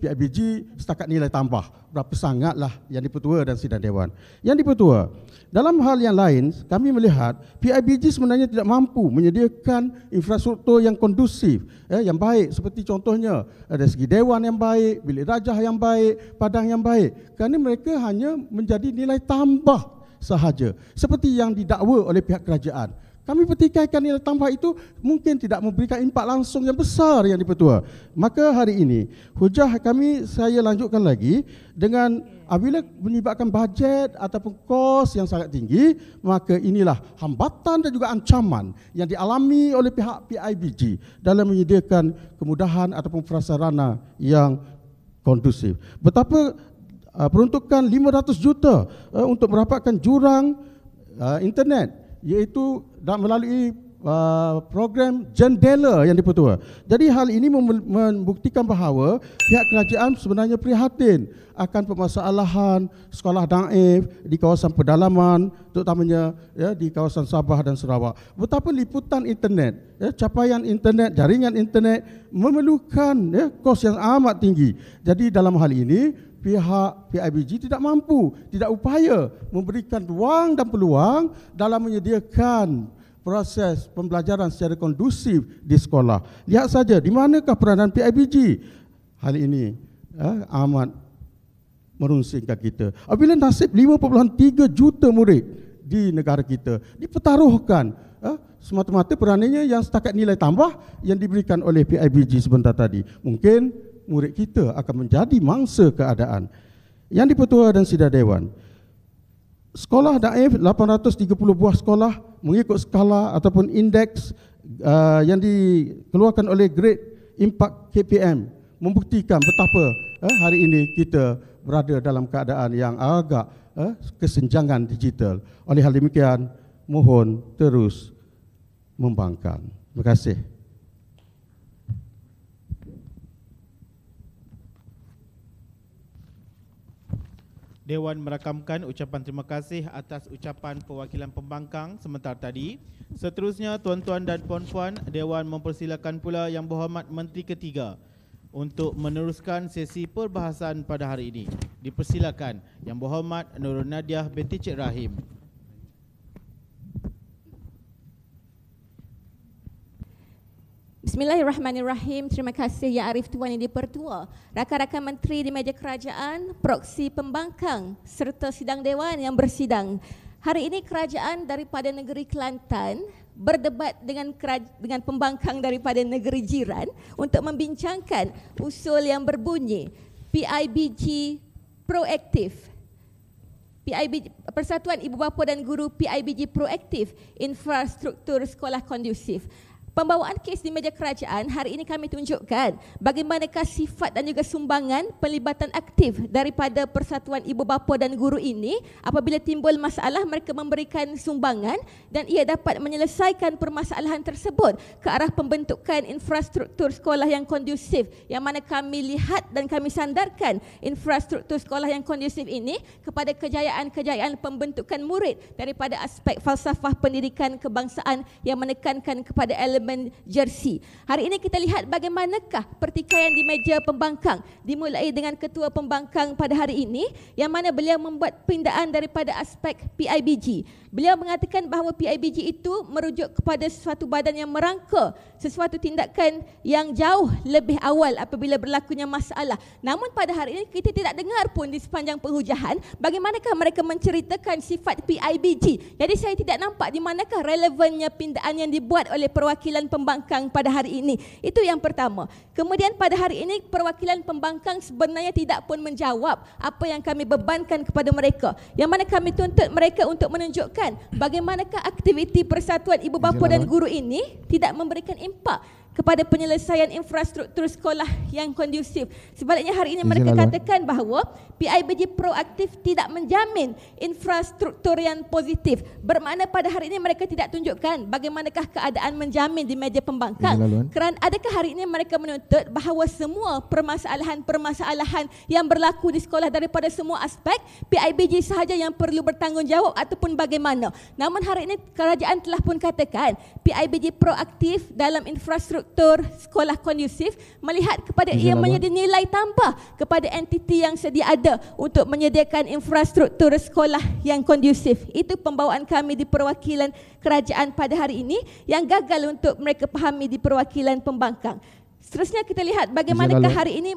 PIBG setakat nilai tambah. Berapa sangatlah yang dipertua dan sidang dewan. Yang dipertua, dalam hal yang lain, kami melihat PIBG sebenarnya tidak mampu menyediakan infrastruktur yang kondusif, eh, yang baik. Seperti contohnya, dari segi dewan yang baik, bilik rajah yang baik, padang yang baik. Kerana mereka hanya menjadi nilai tambah sahaja. Seperti yang didakwa oleh pihak kerajaan. Kami pertikaikan nilai tambah itu mungkin tidak memberikan impak langsung yang besar yang dipertua. Maka hari ini hujah kami saya lanjutkan lagi dengan apabila menyebabkan bajet ataupun kos yang sangat tinggi, maka inilah hambatan dan juga ancaman yang dialami oleh pihak PIBG dalam menyediakan kemudahan ataupun prasarana yang kondusif. Betapa uh, peruntukan 500 juta uh, untuk merapatkan jurang uh, internet iaitu dan melalui uh, program jendela yang dipertua. Jadi hal ini membuktikan bahawa pihak kerajaan sebenarnya prihatin akan permasalahan sekolah daif di kawasan pedalaman terutamanya ya di kawasan Sabah dan Sarawak. Betapa liputan internet, ya, capaian internet, jaringan internet memerlukan ya kos yang amat tinggi. Jadi dalam hal ini pihak PIBG tidak mampu, tidak upaya memberikan ruang dan peluang dalam menyediakan proses pembelajaran secara kondusif di sekolah. Lihat saja di manakah peranan PIBG hal ini eh, amat merunsingkan kita. Apabila nasib 5.3 juta murid di negara kita dipertaruhkan eh, semata-mata peranannya yang setakat nilai tambah yang diberikan oleh PIBG sebentar tadi. Mungkin murid kita akan menjadi mangsa keadaan. Yang dipertua dan sidar dewan. Sekolah daif 830 buah sekolah mengikut skala ataupun indeks uh, yang dikeluarkan oleh Great Impact KPM membuktikan betapa uh, hari ini kita berada dalam keadaan yang agak uh, kesenjangan digital. Oleh hal demikian, mohon terus membangkang. Terima kasih. Dewan merakamkan ucapan terima kasih atas ucapan perwakilan pembangkang sementara tadi. Seterusnya, tuan-tuan dan puan-puan, Dewan mempersilakan pula yang berhormat Menteri Ketiga untuk meneruskan sesi perbahasan pada hari ini. Dipersilakan Yang Berhormat Nur Nadiah binti Cik Rahim. Bismillahirrahmanirrahim. Terima kasih Ya Arif Tuan yang dipertua. Rakan-rakan menteri di meja kerajaan, proksi pembangkang serta sidang dewan yang bersidang. Hari ini kerajaan daripada negeri Kelantan berdebat dengan dengan pembangkang daripada negeri jiran untuk membincangkan usul yang berbunyi PIBG proaktif PIBG Persatuan Ibu Bapa dan Guru PIBG proaktif infrastruktur sekolah kondusif. Pembawaan kes di meja kerajaan hari ini kami tunjukkan bagaimanakah sifat dan juga sumbangan pelibatan aktif daripada Persatuan Ibu Bapa dan Guru ini apabila timbul masalah mereka memberikan sumbangan dan ia dapat menyelesaikan permasalahan tersebut ke arah pembentukan infrastruktur sekolah yang kondusif yang mana kami lihat dan kami sandarkan infrastruktur sekolah yang kondusif ini kepada kejayaan-kejayaan pembentukan murid daripada aspek falsafah pendidikan kebangsaan yang menekankan kepada elemen Diamond Jersey. Hari ini kita lihat bagaimanakah pertikaian di meja pembangkang dimulai dengan ketua pembangkang pada hari ini yang mana beliau membuat pindaan daripada aspek PIBG. Beliau mengatakan bahawa PIBG itu merujuk kepada sesuatu badan yang merangka sesuatu tindakan yang jauh lebih awal apabila berlakunya masalah. Namun pada hari ini kita tidak dengar pun di sepanjang penghujahan bagaimanakah mereka menceritakan sifat PIBG. Jadi saya tidak nampak di manakah relevannya pindaan yang dibuat oleh perwakilan pembangkang pada hari ini. Itu yang pertama. Kemudian pada hari ini perwakilan pembangkang sebenarnya tidak pun menjawab apa yang kami bebankan kepada mereka. Yang mana kami tuntut mereka untuk menunjukkan kan bagaimanakah aktiviti persatuan ibu bapa dan guru ini tidak memberikan impak kepada penyelesaian infrastruktur sekolah yang kondusif. Sebaliknya hari ini mereka katakan bahawa PIBG proaktif tidak menjamin infrastruktur yang positif. Bermakna pada hari ini mereka tidak tunjukkan bagaimanakah keadaan menjamin di meja pembangkang. Kerana adakah hari ini mereka menuntut bahawa semua permasalahan-permasalahan yang berlaku di sekolah daripada semua aspek PIBG sahaja yang perlu bertanggungjawab ataupun bagaimana. Namun hari ini kerajaan telah pun katakan PIBG proaktif dalam infrastruktur struktur sekolah kondusif melihat kepada ia apa? menjadi eh? nilai tambah kepada entiti yang sedia ada untuk menyediakan infrastruktur sekolah yang kondusif. Itu pembawaan kami di perwakilan kerajaan pada hari ini yang gagal untuk mereka pahami di perwakilan pembangkang. Seterusnya kita lihat bagaimanakah eh? hari ini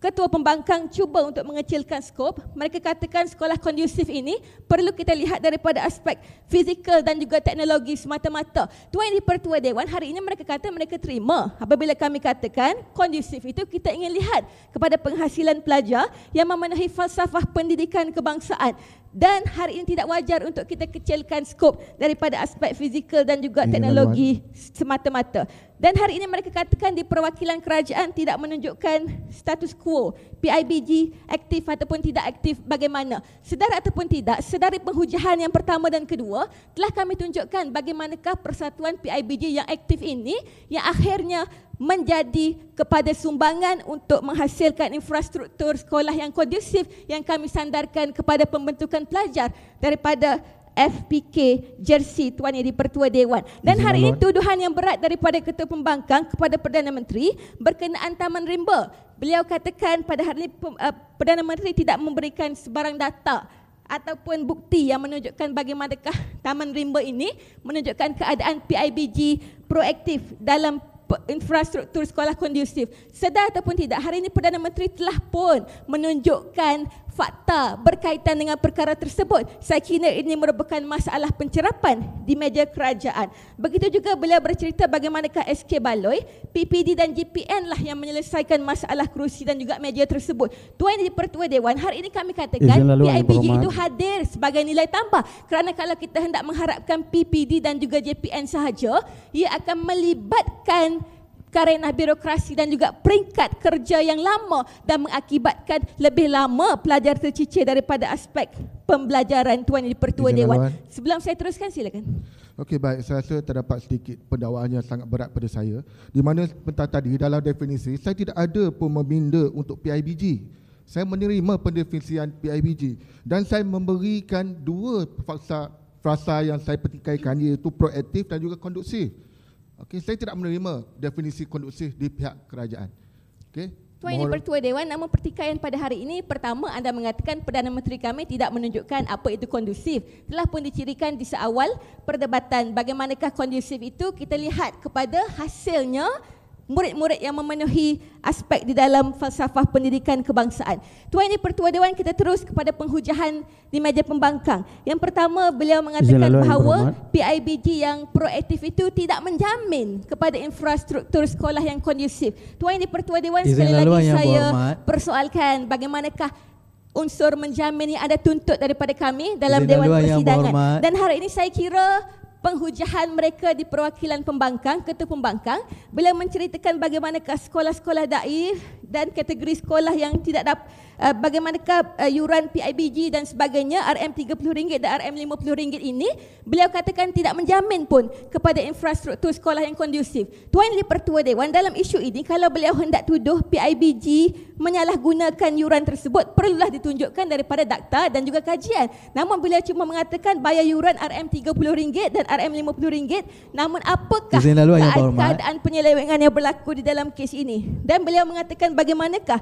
ketua pembangkang cuba untuk mengecilkan skop, mereka katakan sekolah kondusif ini perlu kita lihat daripada aspek fizikal dan juga teknologi semata-mata. Tuan yang dipertua Dewan, hari ini mereka kata mereka terima apabila kami katakan kondusif itu kita ingin lihat kepada penghasilan pelajar yang memenuhi falsafah pendidikan kebangsaan dan hari ini tidak wajar untuk kita kecilkan skop daripada aspek fizikal dan juga teknologi semata-mata. Dan hari ini mereka katakan di perwakilan kerajaan tidak menunjukkan status quo, PIBG aktif ataupun tidak aktif bagaimana. Sedar ataupun tidak, sedari penghujahan yang pertama dan kedua, telah kami tunjukkan bagaimanakah persatuan PIBG yang aktif ini yang akhirnya menjadi kepada sumbangan untuk menghasilkan infrastruktur sekolah yang kondusif yang kami sandarkan kepada pembentukan pelajar daripada FPK jersey Tuan Yang Dipertua Dewan. Dan hari ini tuduhan yang berat daripada Ketua Pembangkang kepada Perdana Menteri berkenaan Taman Rimba. Beliau katakan pada hari ini eh, Perdana Menteri tidak memberikan sebarang data ataupun bukti yang menunjukkan bagaimanakah Taman Rimba ini menunjukkan keadaan PIBG proaktif dalam infrastruktur sekolah kondusif. Sedar ataupun tidak, hari ini Perdana Menteri telah pun menunjukkan fakta berkaitan dengan perkara tersebut. Saya kira ini merupakan masalah pencerapan di meja kerajaan. Begitu juga beliau bercerita bagaimanakah SK Baloi, PPD dan GPN lah yang menyelesaikan masalah kerusi dan juga meja tersebut. Tuan di Pertua Dewan, hari ini kami katakan PIPG itu hadir sebagai nilai tambah. Kerana kalau kita hendak mengharapkan PPD dan juga GPN sahaja, ia akan melibatkan kerana birokrasi dan juga peringkat kerja yang lama dan mengakibatkan lebih lama pelajar tercicir daripada aspek pembelajaran Tuan Yang Pertua Dewan. Lawan. Sebelum saya teruskan, silakan. Okey, baik. Saya rasa terdapat sedikit pendakwaan yang sangat berat pada saya. Di mana pentas tadi, dalam definisi, saya tidak ada pun meminda untuk PIBG. Saya menerima pendefinisian PIBG dan saya memberikan dua fasa, frasa yang saya pertikaikan iaitu proaktif dan juga konduksif. Okey, saya tidak menerima definisi kondusif di pihak kerajaan. Okey. Tuan ini Pertua Dewan, nama pertikaian pada hari ini pertama anda mengatakan Perdana Menteri kami tidak menunjukkan apa itu kondusif. Telah pun dicirikan di seawal perdebatan bagaimanakah kondusif itu kita lihat kepada hasilnya murid-murid yang memenuhi aspek di dalam falsafah pendidikan kebangsaan. Tuan ini pertua dewan kita terus kepada penghujahan di meja pembangkang. Yang pertama beliau mengatakan Zilaluan bahawa PIBG yang proaktif itu tidak menjamin kepada infrastruktur sekolah yang kondusif. Tuan ini pertua dewan sekali Zilaluan lagi saya persoalkan bagaimanakah unsur menjamin ini ada tuntut daripada kami dalam Zilaluan Dewan Persidangan. Dan hari ini saya kira penghujahan mereka di perwakilan pembangkang, ketua pembangkang beliau menceritakan bagaimana sekolah-sekolah daif dan kategori sekolah yang tidak dapat uh, eh, bagaimanakah uh, yuran PIBG dan sebagainya RM30 dan RM50 ini beliau katakan tidak menjamin pun kepada infrastruktur sekolah yang kondusif. Tuan Li Pertua Dewan dalam isu ini kalau beliau hendak tuduh PIBG menyalahgunakan yuran tersebut perlulah ditunjukkan daripada dakta dan juga kajian. Namun beliau cuma mengatakan bayar yuran RM30 dan RM50 namun apakah keadaan penyelewengan yang berlaku di dalam kes ini? Dan beliau mengatakan bagaimanakah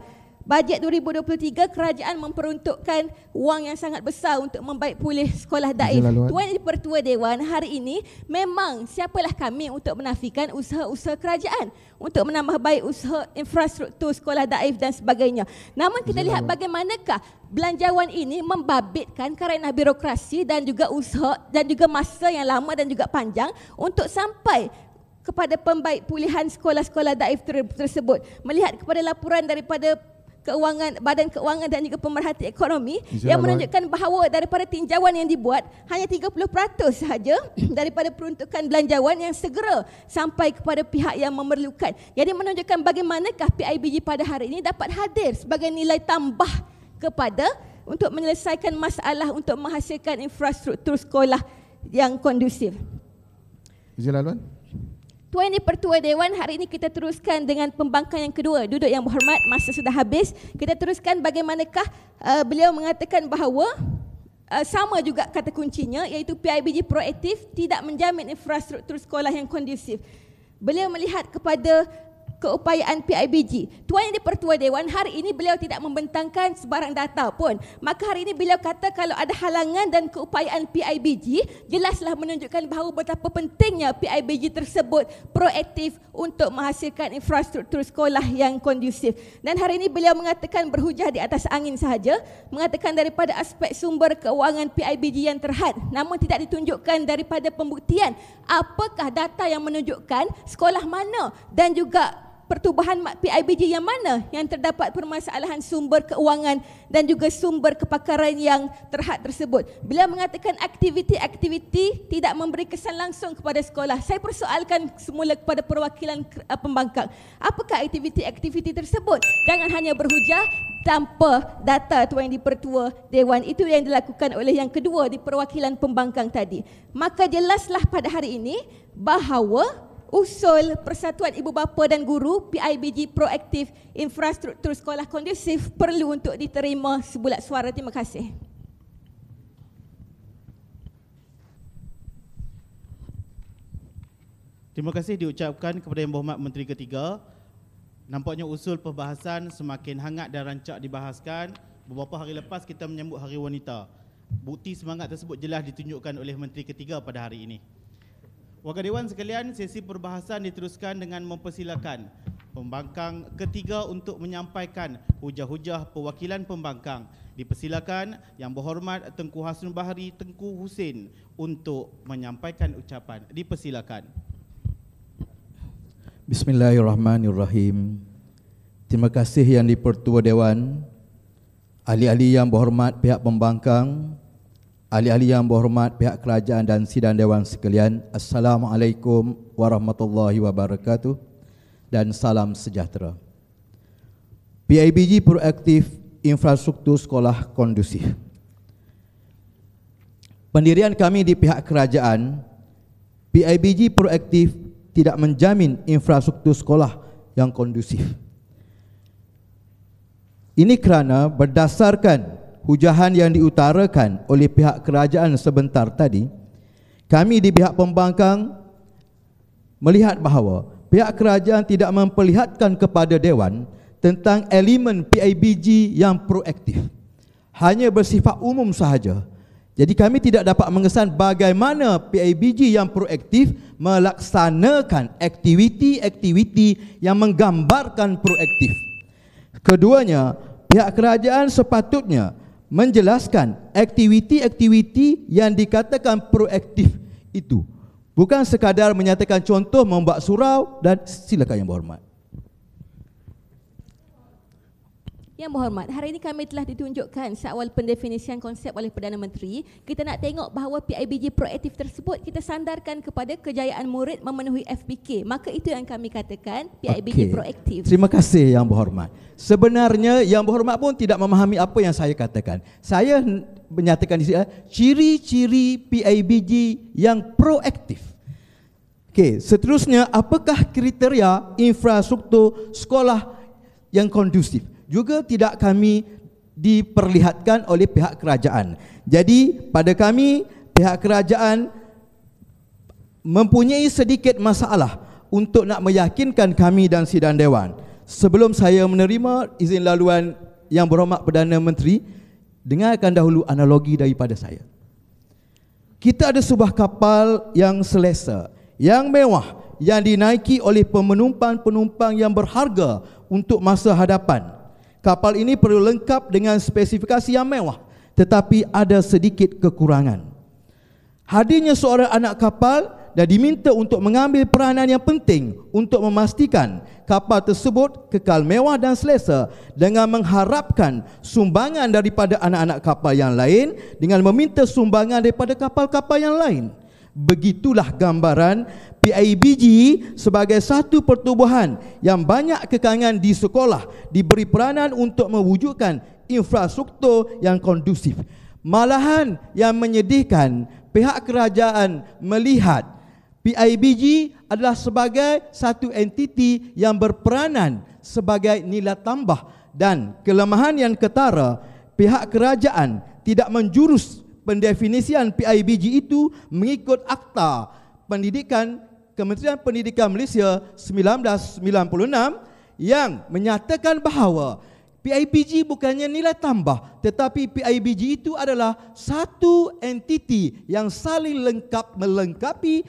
bajet 2023 kerajaan memperuntukkan wang yang sangat besar untuk membaik pulih sekolah daif. Tuan Pertua Dewan, hari ini memang siapalah kami untuk menafikan usaha-usaha kerajaan untuk menambah baik usaha infrastruktur sekolah daif dan sebagainya. Namun kita lihat bagaimanakah belanjawan ini membabitkan kerana birokrasi dan juga usaha dan juga masa yang lama dan juga panjang untuk sampai kepada pembaik pulihan sekolah-sekolah daif tersebut melihat kepada laporan daripada keuangan badan keuangan dan juga pemerhati ekonomi Insya yang menunjukkan bahawa daripada tinjauan yang dibuat hanya 30% sahaja daripada peruntukan belanjawan yang segera sampai kepada pihak yang memerlukan. Jadi menunjukkan bagaimanakah PIBG pada hari ini dapat hadir sebagai nilai tambah kepada untuk menyelesaikan masalah untuk menghasilkan infrastruktur sekolah yang kondusif. Izin Laluan. Tuan di Pertua Dewan, hari ini kita teruskan dengan pembangkang yang kedua. Duduk yang berhormat, masa sudah habis. Kita teruskan bagaimanakah uh, beliau mengatakan bahawa uh, sama juga kata kuncinya iaitu PIBG proaktif tidak menjamin infrastruktur sekolah yang kondusif. Beliau melihat kepada keupayaan PIBG. Tuan yang dipertua Dewan, hari ini beliau tidak membentangkan sebarang data pun. Maka hari ini beliau kata kalau ada halangan dan keupayaan PIBG, jelaslah menunjukkan bahawa betapa pentingnya PIBG tersebut proaktif untuk menghasilkan infrastruktur sekolah yang kondusif. Dan hari ini beliau mengatakan berhujah di atas angin sahaja, mengatakan daripada aspek sumber keuangan PIBG yang terhad, namun tidak ditunjukkan daripada pembuktian apakah data yang menunjukkan sekolah mana dan juga pertubuhan PIBG yang mana yang terdapat permasalahan sumber keuangan dan juga sumber kepakaran yang terhad tersebut. Bila mengatakan aktiviti-aktiviti tidak memberi kesan langsung kepada sekolah, saya persoalkan semula kepada perwakilan eh, pembangkang. Apakah aktiviti-aktiviti tersebut? Jangan hanya berhujah tanpa data tuan yang dipertua Dewan. Itu yang dilakukan oleh yang kedua di perwakilan pembangkang tadi. Maka jelaslah pada hari ini bahawa usul Persatuan Ibu Bapa dan Guru PIBG Proaktif Infrastruktur Sekolah Kondusif perlu untuk diterima sebulat suara. Terima kasih. Terima kasih diucapkan kepada Yang Berhormat Menteri Ketiga. Nampaknya usul perbahasan semakin hangat dan rancak dibahaskan. Beberapa hari lepas kita menyambut Hari Wanita. Bukti semangat tersebut jelas ditunjukkan oleh Menteri Ketiga pada hari ini. Warga Dewan sekalian, sesi perbahasan diteruskan dengan mempersilakan pembangkang ketiga untuk menyampaikan hujah-hujah perwakilan pembangkang. Dipersilakan yang berhormat Tengku Hasnul Bahari, Tengku Husin untuk menyampaikan ucapan. Dipersilakan. Bismillahirrahmanirrahim. Terima kasih yang di Pertua Dewan, ahli-ahli yang berhormat pihak pembangkang, Ahli-ahli yang berhormat pihak kerajaan dan sidang dewan sekalian Assalamualaikum warahmatullahi wabarakatuh Dan salam sejahtera PIBG Proaktif Infrastruktur Sekolah Kondusif Pendirian kami di pihak kerajaan PIBG Proaktif tidak menjamin infrastruktur sekolah yang kondusif. Ini kerana berdasarkan hujahan yang diutarakan oleh pihak kerajaan sebentar tadi, kami di pihak pembangkang melihat bahawa pihak kerajaan tidak memperlihatkan kepada Dewan tentang elemen PIBG yang proaktif. Hanya bersifat umum sahaja. Jadi kami tidak dapat mengesan bagaimana PIBG yang proaktif melaksanakan aktiviti-aktiviti yang menggambarkan proaktif. Keduanya, pihak kerajaan sepatutnya menjelaskan aktiviti-aktiviti yang dikatakan proaktif itu bukan sekadar menyatakan contoh membuat surau dan silakan yang berhormat Yang berhormat, hari ini kami telah ditunjukkan seawal pendefinisian konsep oleh Perdana Menteri. Kita nak tengok bahawa PIBG proaktif tersebut kita sandarkan kepada kejayaan murid memenuhi FPK Maka itu yang kami katakan PIBG okay. proaktif. Terima kasih Yang Berhormat. Sebenarnya Yang Berhormat pun tidak memahami apa yang saya katakan. Saya menyatakan di sini ciri-ciri PIBG yang proaktif. Okay, seterusnya apakah kriteria infrastruktur sekolah yang kondusif? juga tidak kami diperlihatkan oleh pihak kerajaan. Jadi pada kami pihak kerajaan mempunyai sedikit masalah untuk nak meyakinkan kami dan sidang dewan. Sebelum saya menerima izin laluan yang berhormat Perdana Menteri, dengarkan dahulu analogi daripada saya. Kita ada sebuah kapal yang selesa, yang mewah, yang dinaiki oleh penumpang-penumpang yang berharga untuk masa hadapan – Kapal ini perlu lengkap dengan spesifikasi yang mewah tetapi ada sedikit kekurangan. Hadirnya seorang anak kapal dan diminta untuk mengambil peranan yang penting untuk memastikan kapal tersebut kekal mewah dan selesa dengan mengharapkan sumbangan daripada anak-anak kapal yang lain dengan meminta sumbangan daripada kapal-kapal yang lain. Begitulah gambaran PIBG sebagai satu pertubuhan yang banyak kekangan di sekolah diberi peranan untuk mewujudkan infrastruktur yang kondusif. Malahan yang menyedihkan pihak kerajaan melihat PIBG adalah sebagai satu entiti yang berperanan sebagai nilai tambah dan kelemahan yang ketara pihak kerajaan tidak menjurus pendefinisian PIBG itu mengikut Akta Pendidikan Kementerian Pendidikan Malaysia 1996 yang menyatakan bahawa PIBG bukannya nilai tambah tetapi PIBG itu adalah satu entiti yang saling lengkap melengkapi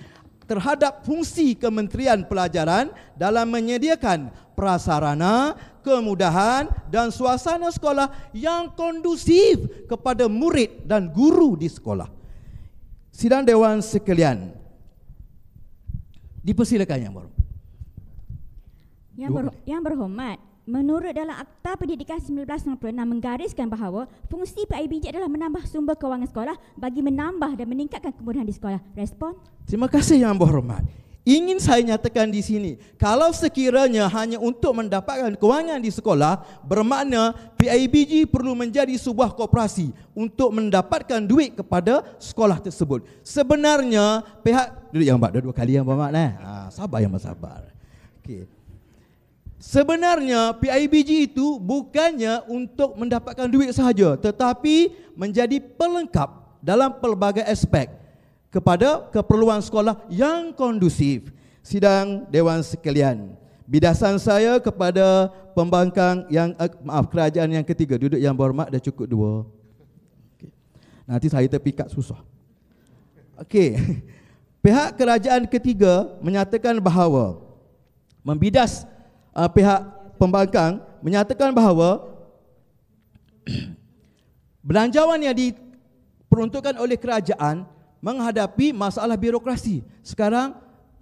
terhadap fungsi Kementerian Pelajaran dalam menyediakan prasarana, kemudahan dan suasana sekolah yang kondusif kepada murid dan guru di sekolah. Sidang Dewan sekalian, dipersilakan yang baru. Yang, ber, yang berhormat, menurut dalam Akta Pendidikan 1996 menggariskan bahawa fungsi PIBG adalah menambah sumber kewangan sekolah bagi menambah dan meningkatkan kemudahan di sekolah. Respon? Terima kasih yang berhormat. Ingin saya nyatakan di sini, kalau sekiranya hanya untuk mendapatkan kewangan di sekolah, bermakna PIBG perlu menjadi sebuah koperasi untuk mendapatkan duit kepada sekolah tersebut. Sebenarnya pihak duduk yang bapak dah dua kali yang bapak. nah. Eh? Ha, sabar yang bersabar. Okay. Sebenarnya PIBG itu bukannya untuk mendapatkan duit sahaja tetapi menjadi pelengkap dalam pelbagai aspek kepada keperluan sekolah yang kondusif. Sidang Dewan sekalian, bidasan saya kepada pembangkang yang eh, maaf kerajaan yang ketiga duduk yang berhormat dah cukup dua. Okay. Nanti saya terpikat susah. Okey. <laughs> Pihak kerajaan ketiga menyatakan bahawa membidas uh, pihak pembangkang menyatakan bahawa <clears throat> belanjawan yang diperuntukkan oleh kerajaan menghadapi masalah birokrasi. Sekarang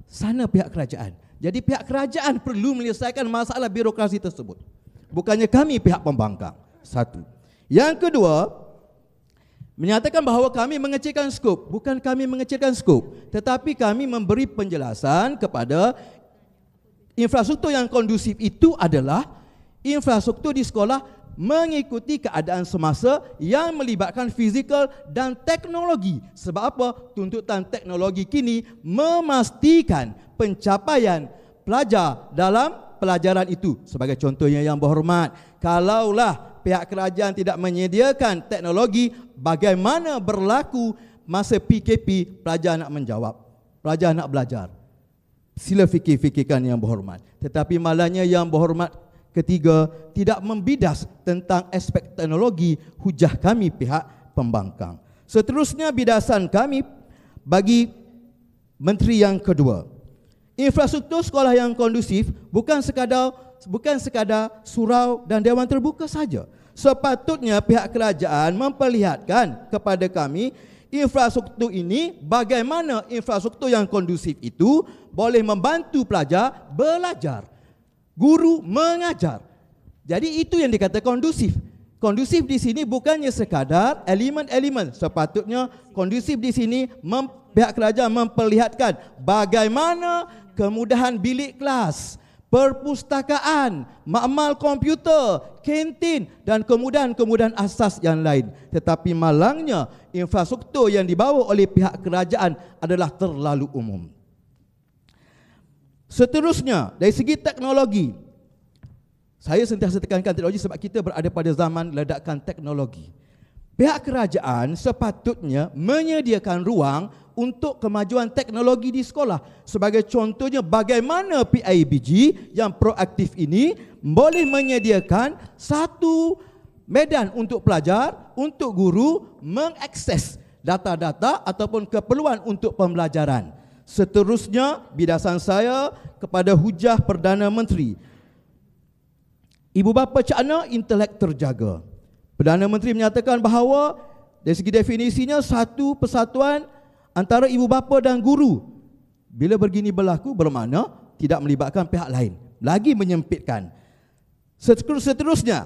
sana pihak kerajaan. Jadi pihak kerajaan perlu menyelesaikan masalah birokrasi tersebut. Bukannya kami pihak pembangkang. Satu. Yang kedua, menyatakan bahawa kami mengecilkan skop. Bukan kami mengecilkan skop, tetapi kami memberi penjelasan kepada infrastruktur yang kondusif itu adalah infrastruktur di sekolah mengikuti keadaan semasa yang melibatkan fizikal dan teknologi. Sebab apa? Tuntutan teknologi kini memastikan pencapaian pelajar dalam pelajaran itu. Sebagai contohnya yang berhormat, kalaulah pihak kerajaan tidak menyediakan teknologi, bagaimana berlaku masa PKP pelajar nak menjawab, pelajar nak belajar. Sila fikir-fikirkan yang berhormat. Tetapi malahnya yang berhormat Ketiga, tidak membidas tentang aspek teknologi hujah kami pihak pembangkang. Seterusnya bidasan kami bagi menteri yang kedua. Infrastruktur sekolah yang kondusif bukan sekadar bukan sekadar surau dan dewan terbuka saja. Sepatutnya pihak kerajaan memperlihatkan kepada kami infrastruktur ini bagaimana infrastruktur yang kondusif itu boleh membantu pelajar belajar guru mengajar. Jadi itu yang dikata kondusif. Kondusif di sini bukannya sekadar elemen-elemen. Sepatutnya kondusif di sini mem, pihak kerajaan memperlihatkan bagaimana kemudahan bilik kelas, perpustakaan, makmal komputer, kantin dan kemudahan-kemudahan asas yang lain. Tetapi malangnya infrastruktur yang dibawa oleh pihak kerajaan adalah terlalu umum. Seterusnya, dari segi teknologi, saya sentiasa tekankan teknologi sebab kita berada pada zaman ledakan teknologi. Pihak kerajaan sepatutnya menyediakan ruang untuk kemajuan teknologi di sekolah. Sebagai contohnya bagaimana PIBG yang proaktif ini boleh menyediakan satu medan untuk pelajar, untuk guru mengakses data-data ataupun keperluan untuk pembelajaran. Seterusnya bidasan saya kepada hujah Perdana Menteri. Ibu bapa cakna intelek terjaga. Perdana Menteri menyatakan bahawa dari segi definisinya satu persatuan antara ibu bapa dan guru bila begini berlaku bermakna tidak melibatkan pihak lain. Lagi menyempitkan. Seterusnya,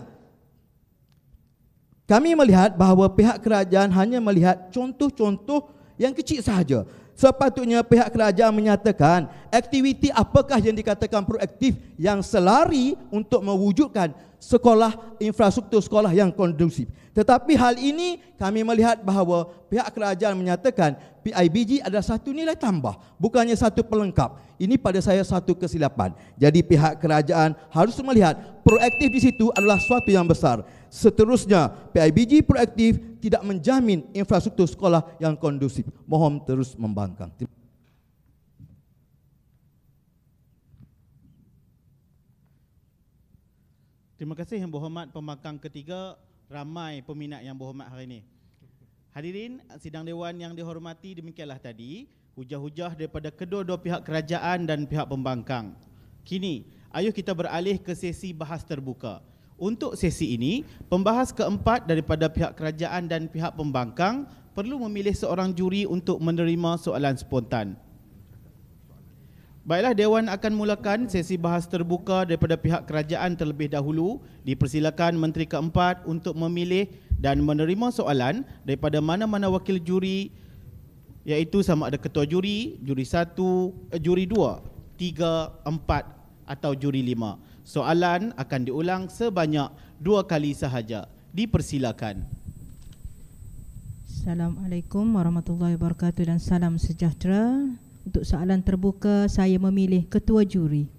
kami melihat bahawa pihak kerajaan hanya melihat contoh-contoh yang kecil sahaja. Sepatutnya pihak kerajaan menyatakan aktiviti apakah yang dikatakan proaktif yang selari untuk mewujudkan sekolah infrastruktur sekolah yang kondusif. Tetapi hal ini kami melihat bahawa pihak kerajaan menyatakan PIBG adalah satu nilai tambah bukannya satu pelengkap. Ini pada saya satu kesilapan. Jadi pihak kerajaan harus melihat proaktif di situ adalah suatu yang besar. Seterusnya, PIBG proaktif tidak menjamin infrastruktur sekolah yang kondusif. Mohon terus membangkang. Terima kasih yang berhormat pembangkang ketiga. Ramai peminat yang berhormat hari ini. Hadirin, sidang dewan yang dihormati demikianlah tadi. Hujah-hujah daripada kedua-dua pihak kerajaan dan pihak pembangkang. Kini, ayuh kita beralih ke sesi bahas terbuka. Untuk sesi ini, pembahas keempat daripada pihak kerajaan dan pihak pembangkang perlu memilih seorang juri untuk menerima soalan spontan. Baiklah, Dewan akan mulakan sesi bahas terbuka daripada pihak kerajaan terlebih dahulu. Dipersilakan Menteri keempat untuk memilih dan menerima soalan daripada mana-mana wakil juri iaitu sama ada ketua juri, juri satu, eh, juri dua, tiga, empat atau Juri lima. Soalan akan diulang sebanyak dua kali sahaja. Dipersilakan. Assalamualaikum warahmatullahi wabarakatuh dan salam sejahtera. Untuk soalan terbuka, saya memilih ketua juri.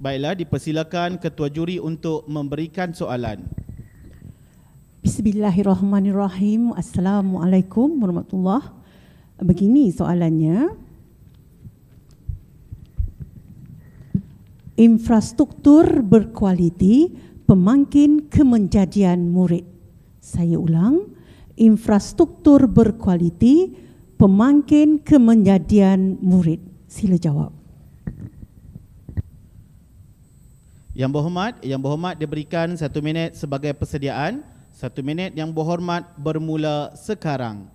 Baiklah, dipersilakan ketua juri untuk memberikan soalan. Bismillahirrahmanirrahim. Assalamualaikum warahmatullahi wabarakatuh. Begini soalannya. infrastruktur berkualiti pemangkin kemenjadian murid. Saya ulang, infrastruktur berkualiti pemangkin kemenjadian murid. Sila jawab. Yang berhormat, yang berhormat diberikan satu minit sebagai persediaan. Satu minit yang berhormat bermula sekarang.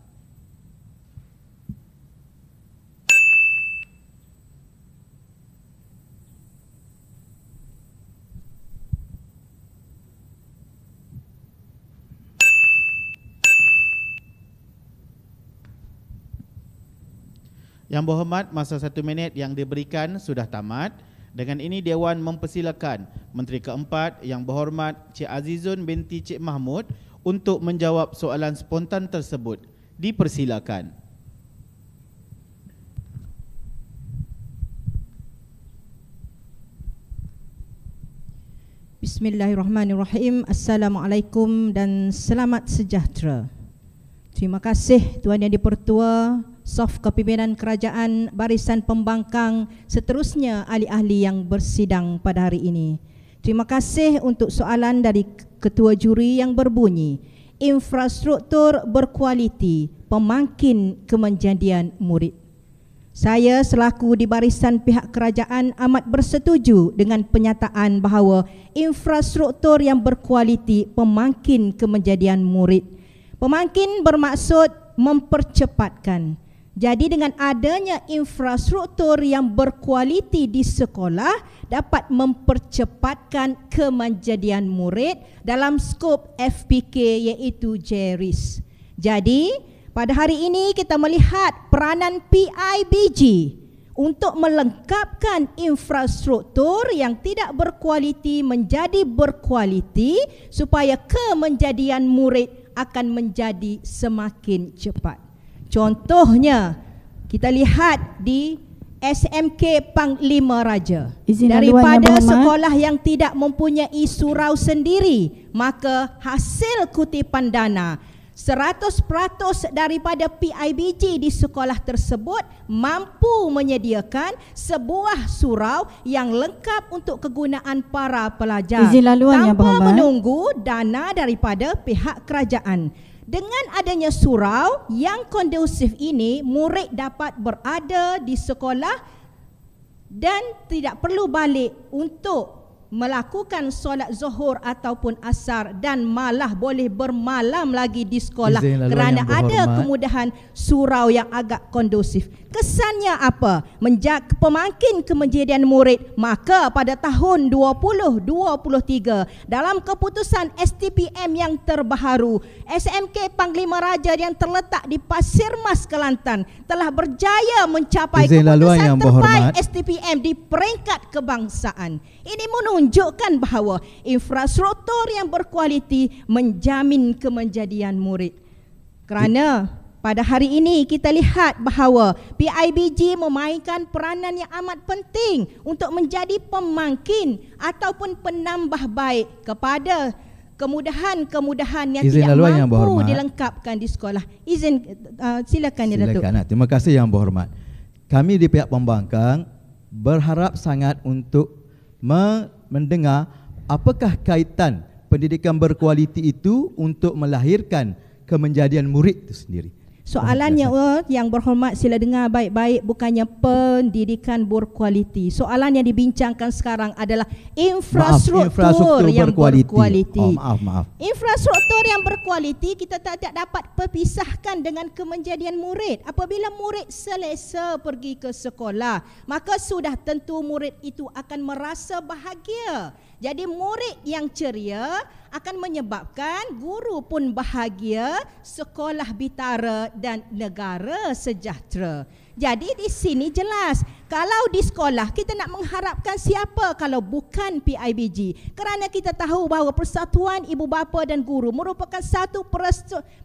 Yang berhormat, masa satu minit yang diberikan sudah tamat. Dengan ini Dewan mempersilakan Menteri keempat yang berhormat Cik Azizun binti Cik Mahmud untuk menjawab soalan spontan tersebut. Dipersilakan. Bismillahirrahmanirrahim. Assalamualaikum dan selamat sejahtera. Terima kasih Tuan Yang Dipertua, Sof Kepimpinan Kerajaan Barisan Pembangkang seterusnya ahli-ahli yang bersidang pada hari ini. Terima kasih untuk soalan dari Ketua Juri yang berbunyi, infrastruktur berkualiti pemangkin kemenjadian murid. Saya selaku di barisan pihak kerajaan amat bersetuju dengan penyataan bahawa infrastruktur yang berkualiti pemangkin kemenjadian murid. Pemangkin bermaksud mempercepatkan, jadi dengan adanya infrastruktur yang berkualiti di sekolah dapat mempercepatkan kemenjadian murid dalam skop FPK iaitu JERIS. Jadi pada hari ini kita melihat peranan PIBG untuk melengkapkan infrastruktur yang tidak berkualiti menjadi berkualiti supaya kemenjadian murid akan menjadi semakin cepat. Contohnya kita lihat di SMK Panglima Raja Izin daripada sekolah yang tidak mempunyai surau sendiri maka hasil kutipan dana 100% daripada PIBG di sekolah tersebut mampu menyediakan sebuah surau yang lengkap untuk kegunaan para pelajar Izin tanpa menunggu dana daripada pihak kerajaan. Dengan adanya surau yang kondusif ini, murid dapat berada di sekolah dan tidak perlu balik untuk melakukan solat zuhur ataupun asar dan malah boleh bermalam lagi di sekolah kerana ada kemudahan surau yang agak kondusif. Kesannya apa? Menjak pemangkin kemenjadian murid, maka pada tahun 2023 dalam keputusan STPM yang terbaru, SMK Panglima Raja yang terletak di Pasir Mas Kelantan telah berjaya mencapai Izin keputusan yang terbaik STPM di peringkat kebangsaan. Ini menunjukkan menunjukkan bahawa infrastruktur yang berkualiti menjamin kemenjadian murid. Kerana pada hari ini kita lihat bahawa PIBG memainkan peranan yang amat penting untuk menjadi pemangkin ataupun penambah baik kepada kemudahan-kemudahan yang Izin tidak mampu yang dilengkapkan di sekolah. Izin uh, silakan ya Datuk. Terima kasih yang berhormat. Kami di pihak pembangkang berharap sangat untuk meng mendengar apakah kaitan pendidikan berkualiti itu untuk melahirkan kemenjadian murid itu sendiri. Soalan yang yang berhormat sila dengar baik-baik bukannya pendidikan berkualiti. Soalan yang dibincangkan sekarang adalah infrastruktur, maaf, infrastruktur yang berkualiti. berkualiti. Oh, maaf, maaf. Infrastruktur yang berkualiti kita tak, tak dapat perpisahkan dengan kemenjadian murid. Apabila murid selesa pergi ke sekolah, maka sudah tentu murid itu akan merasa bahagia jadi murid yang ceria akan menyebabkan guru pun bahagia, sekolah bitara dan negara sejahtera. Jadi di sini jelas kalau di sekolah kita nak mengharapkan siapa kalau bukan PIBG kerana kita tahu bahawa persatuan ibu bapa dan guru merupakan satu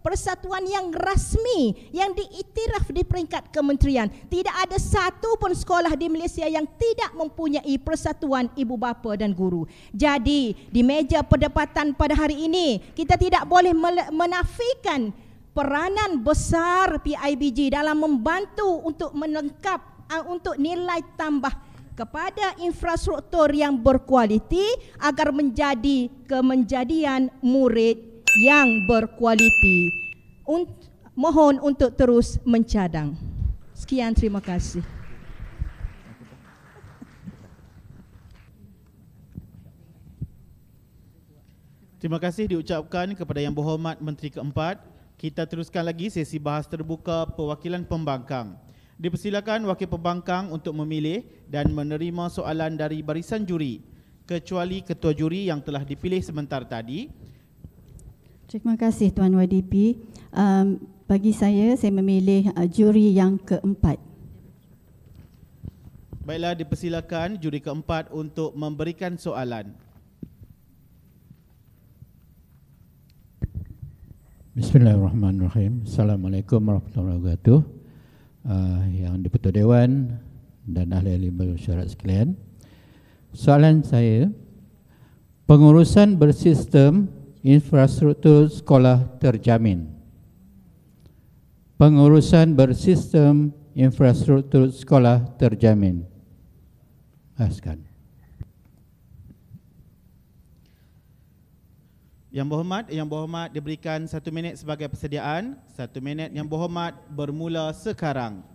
persatuan yang rasmi yang diiktiraf di peringkat kementerian tidak ada satu pun sekolah di Malaysia yang tidak mempunyai persatuan ibu bapa dan guru jadi di meja perdebatan pada hari ini kita tidak boleh menafikan peranan besar PIBG dalam membantu untuk melengkap untuk nilai tambah kepada infrastruktur yang berkualiti agar menjadi kemenjadian murid yang berkualiti. Unt, mohon untuk terus mencadang. Sekian terima kasih. Terima kasih diucapkan kepada Yang Berhormat Menteri Keempat kita teruskan lagi sesi bahas terbuka perwakilan pembangkang. Dipersilakan wakil pembangkang untuk memilih dan menerima soalan dari barisan juri kecuali ketua juri yang telah dipilih sebentar tadi. Terima kasih Tuan YDP. Um, bagi saya, saya memilih uh, juri yang keempat. Baiklah, dipersilakan juri keempat untuk memberikan soalan. Bismillahirrahmanirrahim. Assalamualaikum warahmatullahi wabarakatuh. Uh, yang dipertua Dewan dan ahli ahli bersyarat sekalian. Soalan saya, pengurusan bersistem infrastruktur sekolah terjamin. Pengurusan bersistem infrastruktur sekolah terjamin. Askan. Ah, Yang berhormat, yang berhormat diberikan satu minit sebagai persediaan. Satu minit yang berhormat bermula sekarang.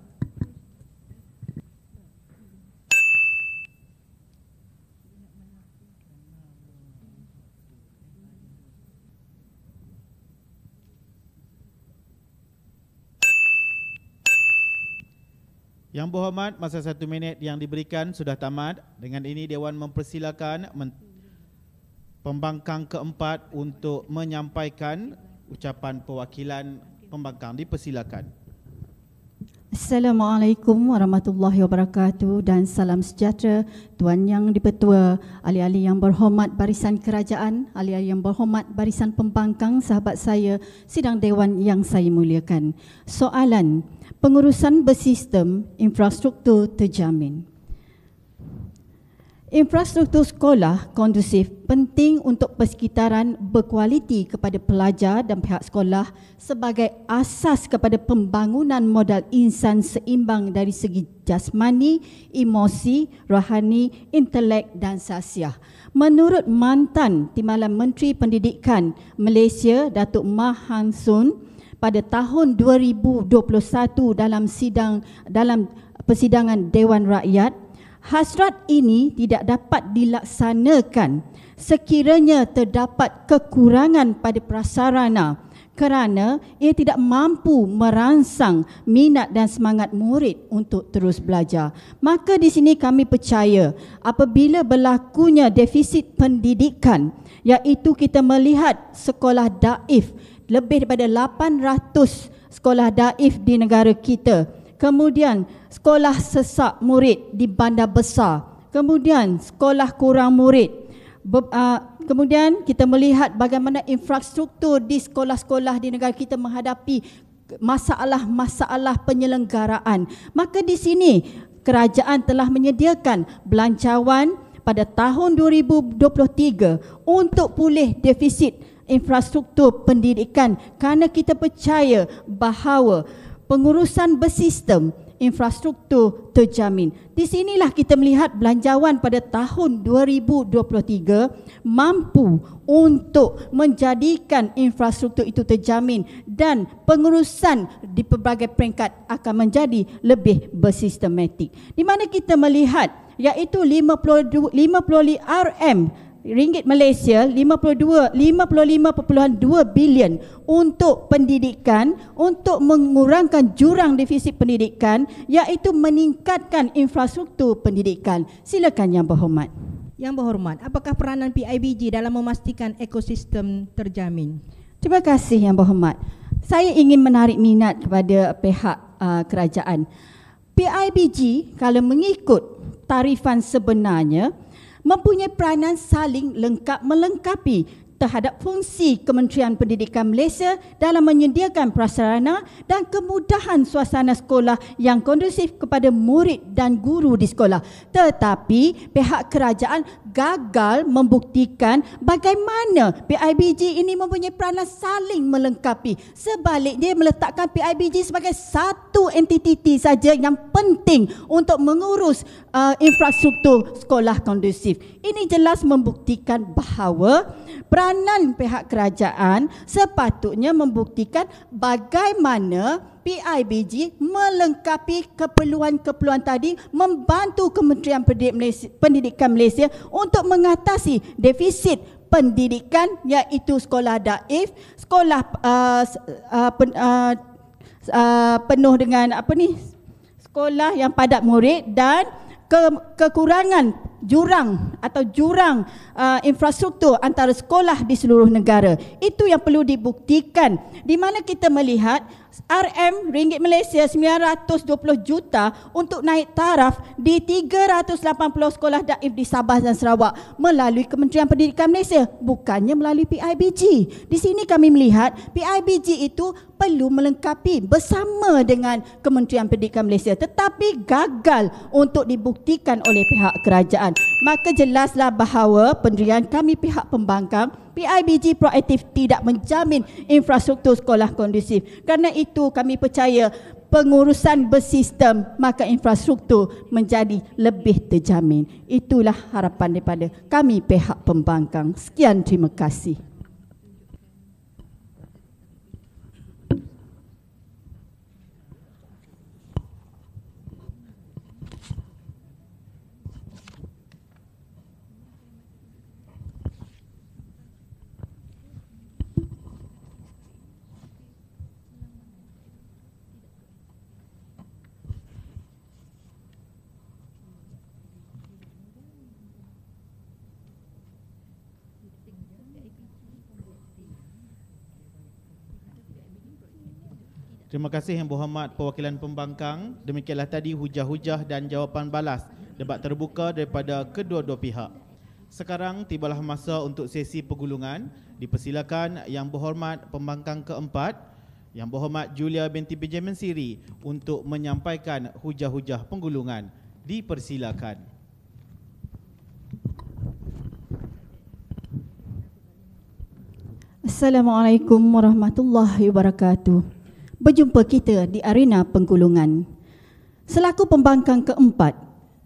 Yang berhormat, masa satu minit yang diberikan sudah tamat. Dengan ini, Dewan mempersilakan Menteri pembangkang keempat untuk menyampaikan ucapan perwakilan pembangkang. Dipersilakan. Assalamualaikum warahmatullahi wabarakatuh dan salam sejahtera Tuan Yang Dipertua, ahli-ahli yang berhormat barisan kerajaan, ahli-ahli yang berhormat barisan pembangkang, sahabat saya, sidang dewan yang saya muliakan. Soalan, pengurusan bersistem infrastruktur terjamin. Infrastruktur sekolah kondusif penting untuk persekitaran berkualiti kepada pelajar dan pihak sekolah sebagai asas kepada pembangunan modal insan seimbang dari segi jasmani, emosi, rohani, intelek dan sasiah. Menurut mantan Timbalan Menteri Pendidikan Malaysia, Datuk Mahan Sun, pada tahun 2021 dalam sidang dalam persidangan Dewan Rakyat, Hasrat ini tidak dapat dilaksanakan sekiranya terdapat kekurangan pada prasarana kerana ia tidak mampu merangsang minat dan semangat murid untuk terus belajar. Maka di sini kami percaya apabila berlakunya defisit pendidikan iaitu kita melihat sekolah daif lebih daripada 800 sekolah daif di negara kita. Kemudian sekolah sesak murid di bandar besar. Kemudian sekolah kurang murid. Be- uh, kemudian kita melihat bagaimana infrastruktur di sekolah-sekolah di negara kita menghadapi masalah-masalah penyelenggaraan. Maka di sini kerajaan telah menyediakan belancawan pada tahun 2023 untuk pulih defisit infrastruktur pendidikan kerana kita percaya bahawa pengurusan bersistem infrastruktur terjamin. Di sinilah kita melihat belanjawan pada tahun 2023 mampu untuk menjadikan infrastruktur itu terjamin dan pengurusan di pelbagai peringkat akan menjadi lebih bersistematik. Di mana kita melihat iaitu 50 RM ringgit Malaysia 52 55.2 bilion untuk pendidikan untuk mengurangkan jurang defisit pendidikan iaitu meningkatkan infrastruktur pendidikan. Silakan Yang Berhormat. Yang Berhormat, apakah peranan PIBG dalam memastikan ekosistem terjamin? Terima kasih Yang Berhormat. Saya ingin menarik minat kepada pihak uh, kerajaan. PIBG kalau mengikut tarifan sebenarnya mempunyai peranan saling lengkap melengkapi terhadap fungsi Kementerian Pendidikan Malaysia dalam menyediakan prasarana dan kemudahan suasana sekolah yang kondusif kepada murid dan guru di sekolah. Tetapi pihak kerajaan gagal membuktikan bagaimana PIBG ini mempunyai peranan saling melengkapi. Sebaliknya meletakkan PIBG sebagai satu entiti saja yang penting untuk mengurus uh, infrastruktur sekolah kondusif. Ini jelas membuktikan bahawa peranan pihak kerajaan sepatutnya membuktikan bagaimana PIBG melengkapi keperluan-keperluan tadi membantu Kementerian Pendidikan Malaysia untuk mengatasi defisit pendidikan iaitu sekolah daif, sekolah uh, uh, uh, uh, penuh dengan apa ni? sekolah yang padat murid dan ke, kekurangan jurang atau jurang uh, infrastruktur antara sekolah di seluruh negara. Itu yang perlu dibuktikan. Di mana kita melihat RM ringgit Malaysia 920 juta untuk naik taraf di 380 sekolah daif di Sabah dan Sarawak melalui Kementerian Pendidikan Malaysia bukannya melalui PIBG. Di sini kami melihat PIBG itu perlu melengkapi bersama dengan Kementerian Pendidikan Malaysia tetapi gagal untuk dibuktikan oleh pihak kerajaan kenderaan. Maka jelaslah bahawa pendirian kami pihak pembangkang PIBG proaktif tidak menjamin infrastruktur sekolah kondusif. Karena itu kami percaya pengurusan bersistem maka infrastruktur menjadi lebih terjamin. Itulah harapan daripada kami pihak pembangkang. Sekian terima kasih. Terima kasih yang berhormat perwakilan pembangkang. Demikianlah tadi hujah-hujah dan jawapan balas debat terbuka daripada kedua-dua pihak. Sekarang tibalah masa untuk sesi pergulungan. Dipersilakan yang berhormat pembangkang keempat, yang berhormat Julia binti Benjamin Siri untuk menyampaikan hujah-hujah penggulungan. Dipersilakan. Assalamualaikum warahmatullahi wabarakatuh berjumpa kita di arena penggulungan. Selaku pembangkang keempat,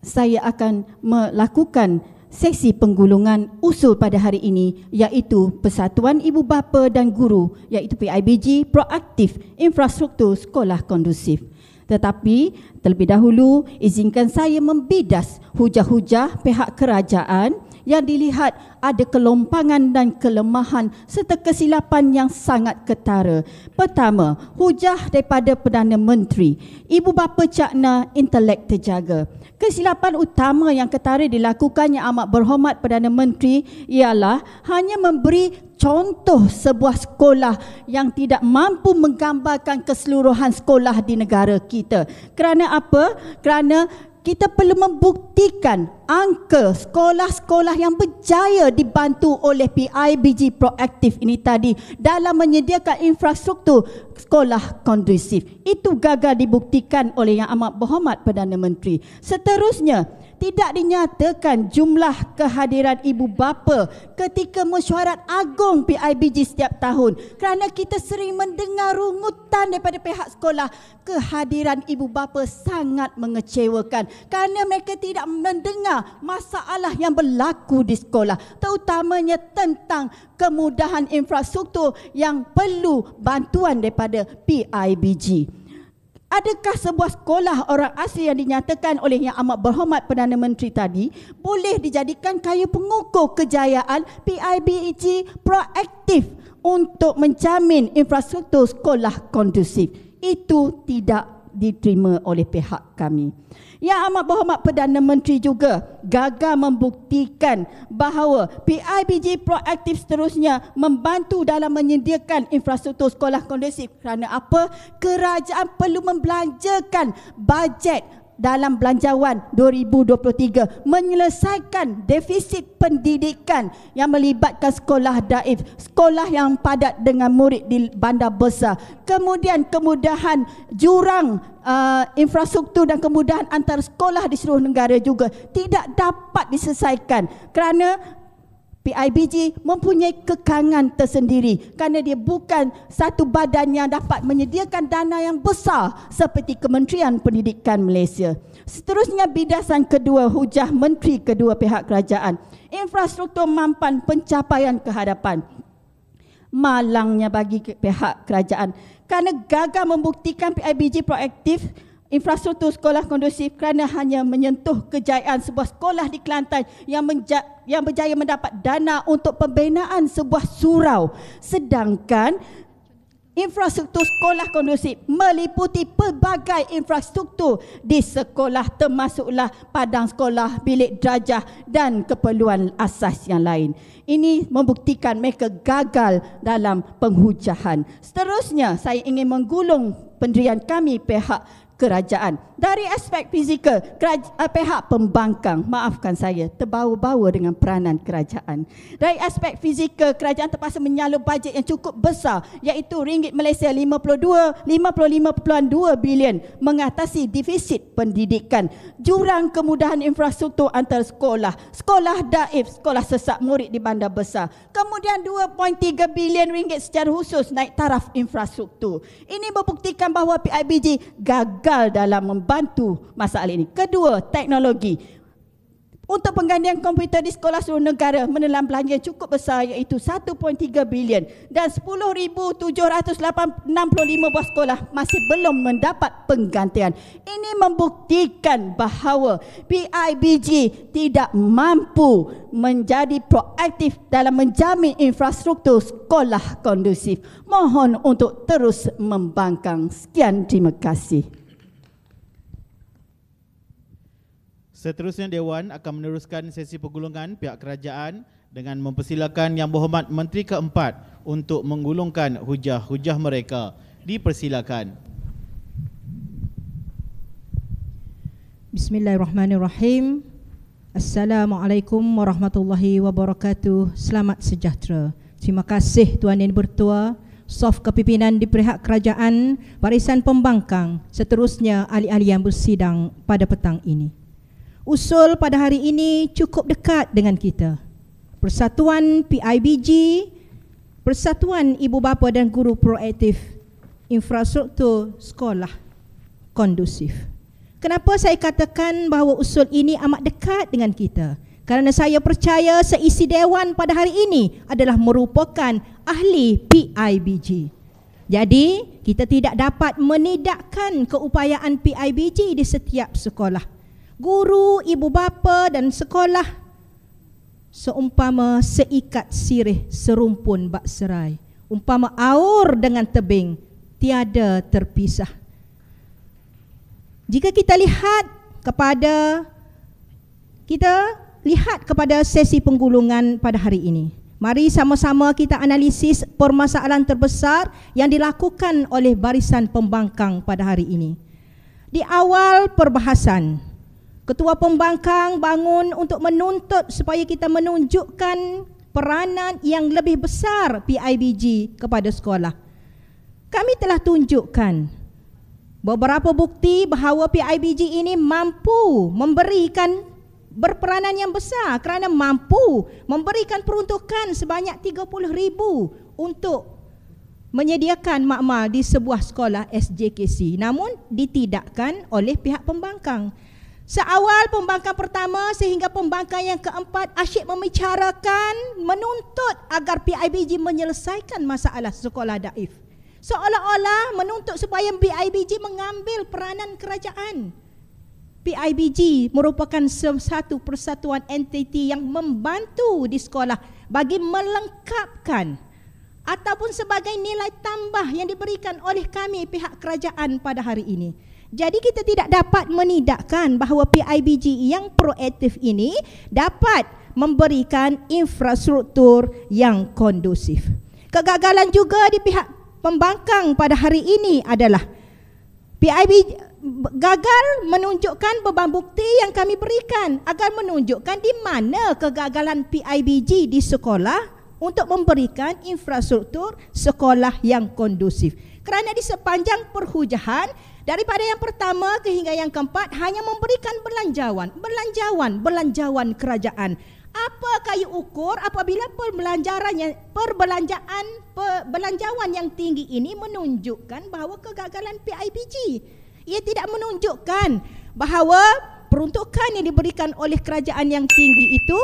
saya akan melakukan sesi penggulungan usul pada hari ini iaitu Persatuan Ibu Bapa dan Guru iaitu PIBG Proaktif Infrastruktur Sekolah Kondusif. Tetapi terlebih dahulu izinkan saya membidas hujah-hujah pihak kerajaan yang dilihat ada kelompangan dan kelemahan serta kesilapan yang sangat ketara. Pertama, hujah daripada Perdana Menteri. Ibu bapa cakna intelek terjaga. Kesilapan utama yang ketara dilakukan yang amat berhormat Perdana Menteri ialah hanya memberi contoh sebuah sekolah yang tidak mampu menggambarkan keseluruhan sekolah di negara kita. Kerana apa? Kerana kita perlu membuktikan angka sekolah-sekolah yang berjaya dibantu oleh PIBG proaktif ini tadi dalam menyediakan infrastruktur sekolah kondusif. Itu gagal dibuktikan oleh Yang Amat Berhormat Perdana Menteri. Seterusnya, tidak dinyatakan jumlah kehadiran ibu bapa ketika mesyuarat agung PIBG setiap tahun kerana kita sering mendengar rungutan daripada pihak sekolah kehadiran ibu bapa sangat mengecewakan kerana mereka tidak mendengar masalah yang berlaku di sekolah terutamanya tentang kemudahan infrastruktur yang perlu bantuan daripada PIBG. Adakah sebuah sekolah orang asli yang dinyatakan oleh yang amat berhormat Perdana Menteri tadi boleh dijadikan kayu pengukur kejayaan PIBG e proaktif untuk menjamin infrastruktur sekolah kondusif? Itu tidak diterima oleh pihak kami. Yang Amat Berhormat Perdana Menteri juga gagal membuktikan bahawa PIBG proaktif seterusnya membantu dalam menyediakan infrastruktur sekolah kondusif kerana apa? Kerajaan perlu membelanjakan bajet dalam belanjawan 2023 menyelesaikan defisit pendidikan yang melibatkan sekolah daif, sekolah yang padat dengan murid di bandar besar. Kemudian kemudahan jurang uh, infrastruktur dan kemudahan antar sekolah di seluruh negara juga tidak dapat diselesaikan kerana PIBG mempunyai kekangan tersendiri kerana dia bukan satu badan yang dapat menyediakan dana yang besar seperti Kementerian Pendidikan Malaysia. Seterusnya bidasan kedua hujah menteri kedua pihak kerajaan. Infrastruktur mampan pencapaian kehadapan. Malangnya bagi pihak kerajaan kerana gagal membuktikan PIBG proaktif infrastruktur sekolah kondusif kerana hanya menyentuh kejayaan sebuah sekolah di Kelantan yang, menja- yang berjaya mendapat dana untuk pembinaan sebuah surau. Sedangkan infrastruktur sekolah kondusif meliputi pelbagai infrastruktur di sekolah termasuklah padang sekolah, bilik darjah dan keperluan asas yang lain. Ini membuktikan mereka gagal dalam penghujahan. Seterusnya, saya ingin menggulung pendirian kami pihak kerajaan. Dari aspek fizikal, keraja, uh, eh, pihak pembangkang, maafkan saya, terbawa-bawa dengan peranan kerajaan. Dari aspek fizikal, kerajaan terpaksa menyalur bajet yang cukup besar iaitu ringgit Malaysia 52 55.2 bilion mengatasi defisit pendidikan, jurang kemudahan infrastruktur antara sekolah, sekolah daif, sekolah sesak murid di bandar besar. Kemudian 2.3 bilion ringgit secara khusus naik taraf infrastruktur. Ini membuktikan bahawa PIBG gagal gagal dalam membantu masalah ini. Kedua, teknologi. Untuk penggantian komputer di sekolah seluruh negara menelan belanja cukup besar iaitu 1.3 bilion dan 10,765 buah sekolah masih belum mendapat penggantian. Ini membuktikan bahawa PIBG tidak mampu menjadi proaktif dalam menjamin infrastruktur sekolah kondusif. Mohon untuk terus membangkang. Sekian, terima kasih. Seterusnya Dewan akan meneruskan sesi pergulungan pihak kerajaan dengan mempersilakan Yang Berhormat Menteri keempat untuk menggulungkan hujah-hujah mereka. Dipersilakan. Bismillahirrahmanirrahim. Assalamualaikum warahmatullahi wabarakatuh. Selamat sejahtera. Terima kasih Tuan Yang Bertua, Sof Kepimpinan di pihak Kerajaan, Barisan Pembangkang, seterusnya ahli-ahli yang bersidang pada petang ini usul pada hari ini cukup dekat dengan kita. Persatuan PIBG, Persatuan Ibu Bapa dan Guru Proaktif, Infrastruktur Sekolah Kondusif. Kenapa saya katakan bahawa usul ini amat dekat dengan kita? Kerana saya percaya seisi dewan pada hari ini adalah merupakan ahli PIBG. Jadi, kita tidak dapat menidakkan keupayaan PIBG di setiap sekolah guru, ibu bapa dan sekolah seumpama seikat sirih serumpun bak serai umpama aur dengan tebing tiada terpisah jika kita lihat kepada kita lihat kepada sesi penggulungan pada hari ini mari sama-sama kita analisis permasalahan terbesar yang dilakukan oleh barisan pembangkang pada hari ini di awal perbahasan Ketua pembangkang bangun untuk menuntut supaya kita menunjukkan peranan yang lebih besar PIBG kepada sekolah. Kami telah tunjukkan beberapa bukti bahawa PIBG ini mampu memberikan berperanan yang besar kerana mampu memberikan peruntukan sebanyak 30 ribu untuk menyediakan makmal di sebuah sekolah SJKC namun ditidakkan oleh pihak pembangkang. Seawal pembangkang pertama sehingga pembangkang yang keempat Asyik membicarakan, menuntut agar PIBG menyelesaikan masalah sekolah daif Seolah-olah menuntut supaya PIBG mengambil peranan kerajaan PIBG merupakan satu persatuan entiti yang membantu di sekolah bagi melengkapkan ataupun sebagai nilai tambah yang diberikan oleh kami pihak kerajaan pada hari ini. Jadi kita tidak dapat menidakkan bahawa PIBG e yang proaktif ini dapat memberikan infrastruktur yang kondusif. Kegagalan juga di pihak pembangkang pada hari ini adalah PIB e gagal menunjukkan beban bukti yang kami berikan agar menunjukkan di mana kegagalan PIBG e di sekolah untuk memberikan infrastruktur sekolah yang kondusif. Kerana di sepanjang perhujahan daripada yang pertama ke hingga yang keempat hanya memberikan belanjawan belanjawan belanjawan kerajaan apa kayu ukur apabila perbelanjarannya perbelanjaan perbelanjawan yang tinggi ini menunjukkan bahawa kegagalan PIBG ia tidak menunjukkan bahawa peruntukan yang diberikan oleh kerajaan yang tinggi itu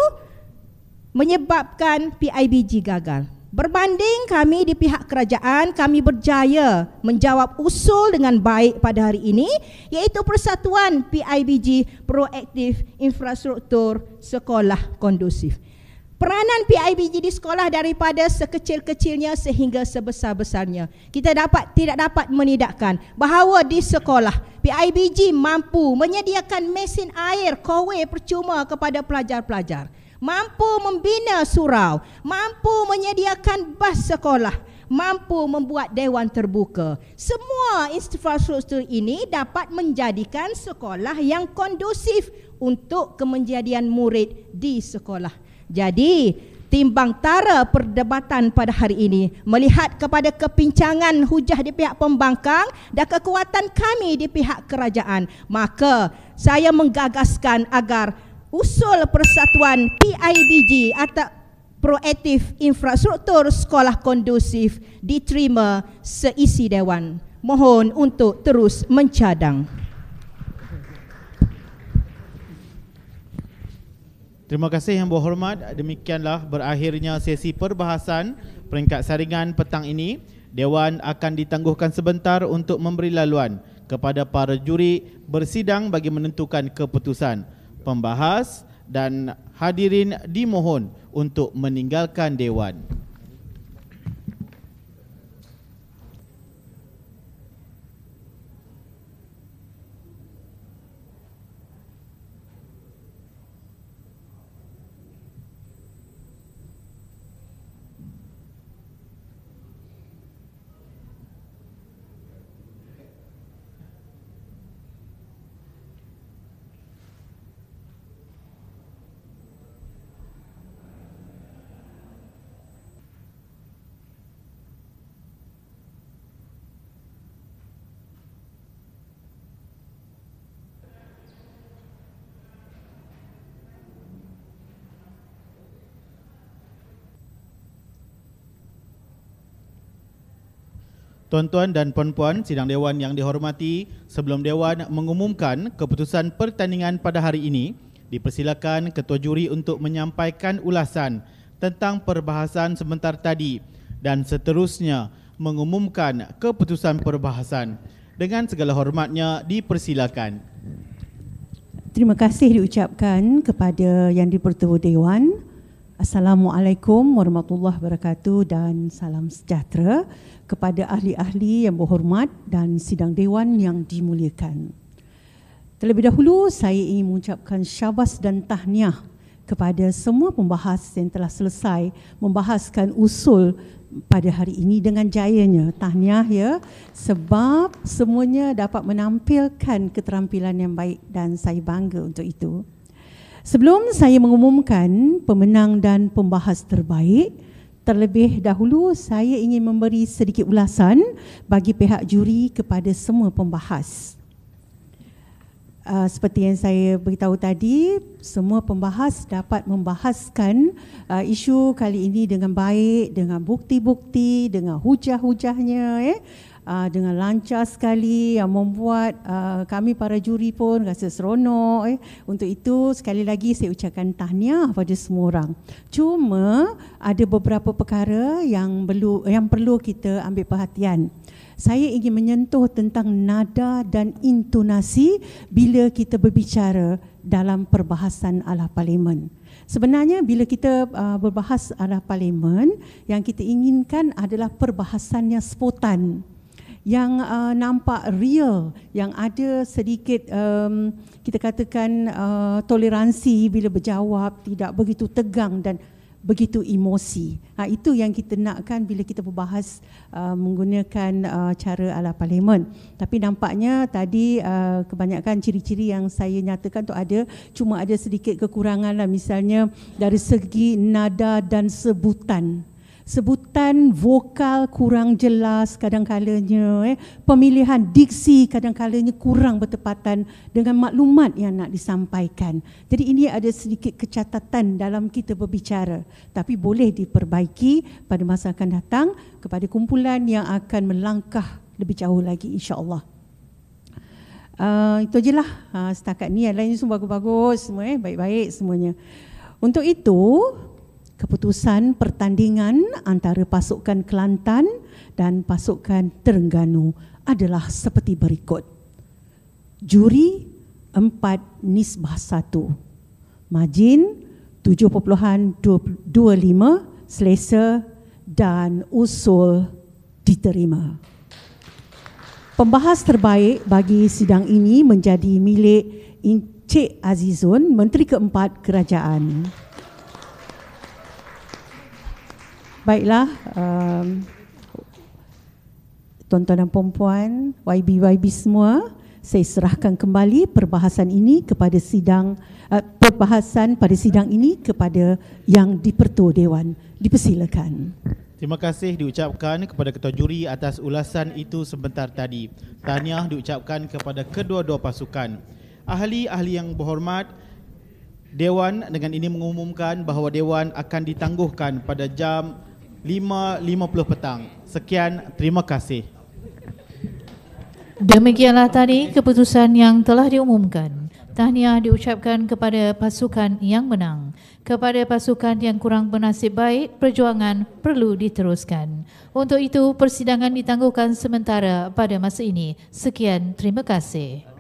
menyebabkan PIBG gagal Berbanding kami di pihak kerajaan, kami berjaya menjawab usul dengan baik pada hari ini iaitu persatuan PIBG proaktif infrastruktur sekolah kondusif. Peranan PIBG di sekolah daripada sekecil-kecilnya sehingga sebesar-besarnya. Kita dapat tidak dapat menidakkan bahawa di sekolah PIBG mampu menyediakan mesin air kowe percuma kepada pelajar-pelajar mampu membina surau, mampu menyediakan bas sekolah, mampu membuat dewan terbuka. Semua infrastruktur ini dapat menjadikan sekolah yang kondusif untuk kemenjadian murid di sekolah. Jadi, timbang tara perdebatan pada hari ini melihat kepada kepincangan hujah di pihak pembangkang dan kekuatan kami di pihak kerajaan maka saya menggagaskan agar usul persatuan PIBG atau proaktif infrastruktur sekolah kondusif diterima seisi dewan mohon untuk terus mencadang Terima kasih yang berhormat demikianlah berakhirnya sesi perbahasan peringkat saringan petang ini dewan akan ditangguhkan sebentar untuk memberi laluan kepada para juri bersidang bagi menentukan keputusan pembahas dan hadirin dimohon untuk meninggalkan dewan. Tuan-tuan dan puan-puan sidang dewan yang dihormati, sebelum dewan mengumumkan keputusan pertandingan pada hari ini, dipersilakan ketua juri untuk menyampaikan ulasan tentang perbahasan sebentar tadi dan seterusnya mengumumkan keputusan perbahasan. Dengan segala hormatnya dipersilakan. Terima kasih diucapkan kepada Yang di Pertubuh Dewan. Assalamualaikum warahmatullahi wabarakatuh dan salam sejahtera kepada ahli-ahli yang berhormat dan sidang dewan yang dimuliakan. Terlebih dahulu, saya ingin mengucapkan syabas dan tahniah kepada semua pembahas yang telah selesai membahaskan usul pada hari ini dengan jayanya. Tahniah ya, sebab semuanya dapat menampilkan keterampilan yang baik dan saya bangga untuk itu. Sebelum saya mengumumkan pemenang dan pembahas terbaik, terlebih dahulu saya ingin memberi sedikit ulasan bagi pihak juri kepada semua pembahas. Uh, seperti yang saya beritahu tadi, semua pembahas dapat membahaskan uh, isu kali ini dengan baik, dengan bukti-bukti, dengan hujah-hujahnya. Eh uh, dengan lancar sekali yang membuat uh, kami para juri pun rasa seronok. Eh. Untuk itu sekali lagi saya ucapkan tahniah pada semua orang. Cuma ada beberapa perkara yang perlu yang perlu kita ambil perhatian. Saya ingin menyentuh tentang nada dan intonasi bila kita berbicara dalam perbahasan ala parlimen. Sebenarnya bila kita uh, berbahas ala parlimen, yang kita inginkan adalah perbahasan yang spontan yang uh, nampak real yang ada sedikit um, kita katakan uh, toleransi bila berjawab tidak begitu tegang dan begitu emosi. Ha, itu yang kita nakkan bila kita berbahas uh, menggunakan uh, cara ala parlimen. Tapi nampaknya tadi uh, kebanyakan ciri-ciri yang saya nyatakan tu ada cuma ada sedikit kekurangan lah misalnya dari segi nada dan sebutan sebutan vokal kurang jelas kadangkalanya eh pemilihan diksi kadang-kalanya kurang bertepatan dengan maklumat yang nak disampaikan jadi ini ada sedikit kecatatan dalam kita berbicara tapi boleh diperbaiki pada masa akan datang kepada kumpulan yang akan melangkah lebih jauh lagi insyaallah uh, itu ajalah uh, setakat ni yang lainnya semua bagus-bagus semua eh baik-baik semuanya untuk itu keputusan pertandingan antara pasukan Kelantan dan pasukan Terengganu adalah seperti berikut. Juri 4 nisbah 1. Majin 7.25 selesa dan usul diterima. Pembahas terbaik bagi sidang ini menjadi milik Encik Azizun, Menteri Keempat Kerajaan. Baiklah, um, tuan-tuan dan perempuan, YB-YB semua, saya serahkan kembali perbahasan ini kepada sidang uh, perbahasan pada sidang ini kepada yang dipertua dewan. Dipersilakan. Terima kasih diucapkan kepada ketua juri atas ulasan itu sebentar tadi. Tanya diucapkan kepada kedua-dua pasukan. Ahli-ahli yang berhormat, Dewan dengan ini mengumumkan bahawa Dewan akan ditangguhkan pada jam 5.50 petang. Sekian, terima kasih. Demikianlah tadi keputusan yang telah diumumkan. Tahniah diucapkan kepada pasukan yang menang. Kepada pasukan yang kurang bernasib baik, perjuangan perlu diteruskan. Untuk itu, persidangan ditangguhkan sementara pada masa ini. Sekian, terima kasih.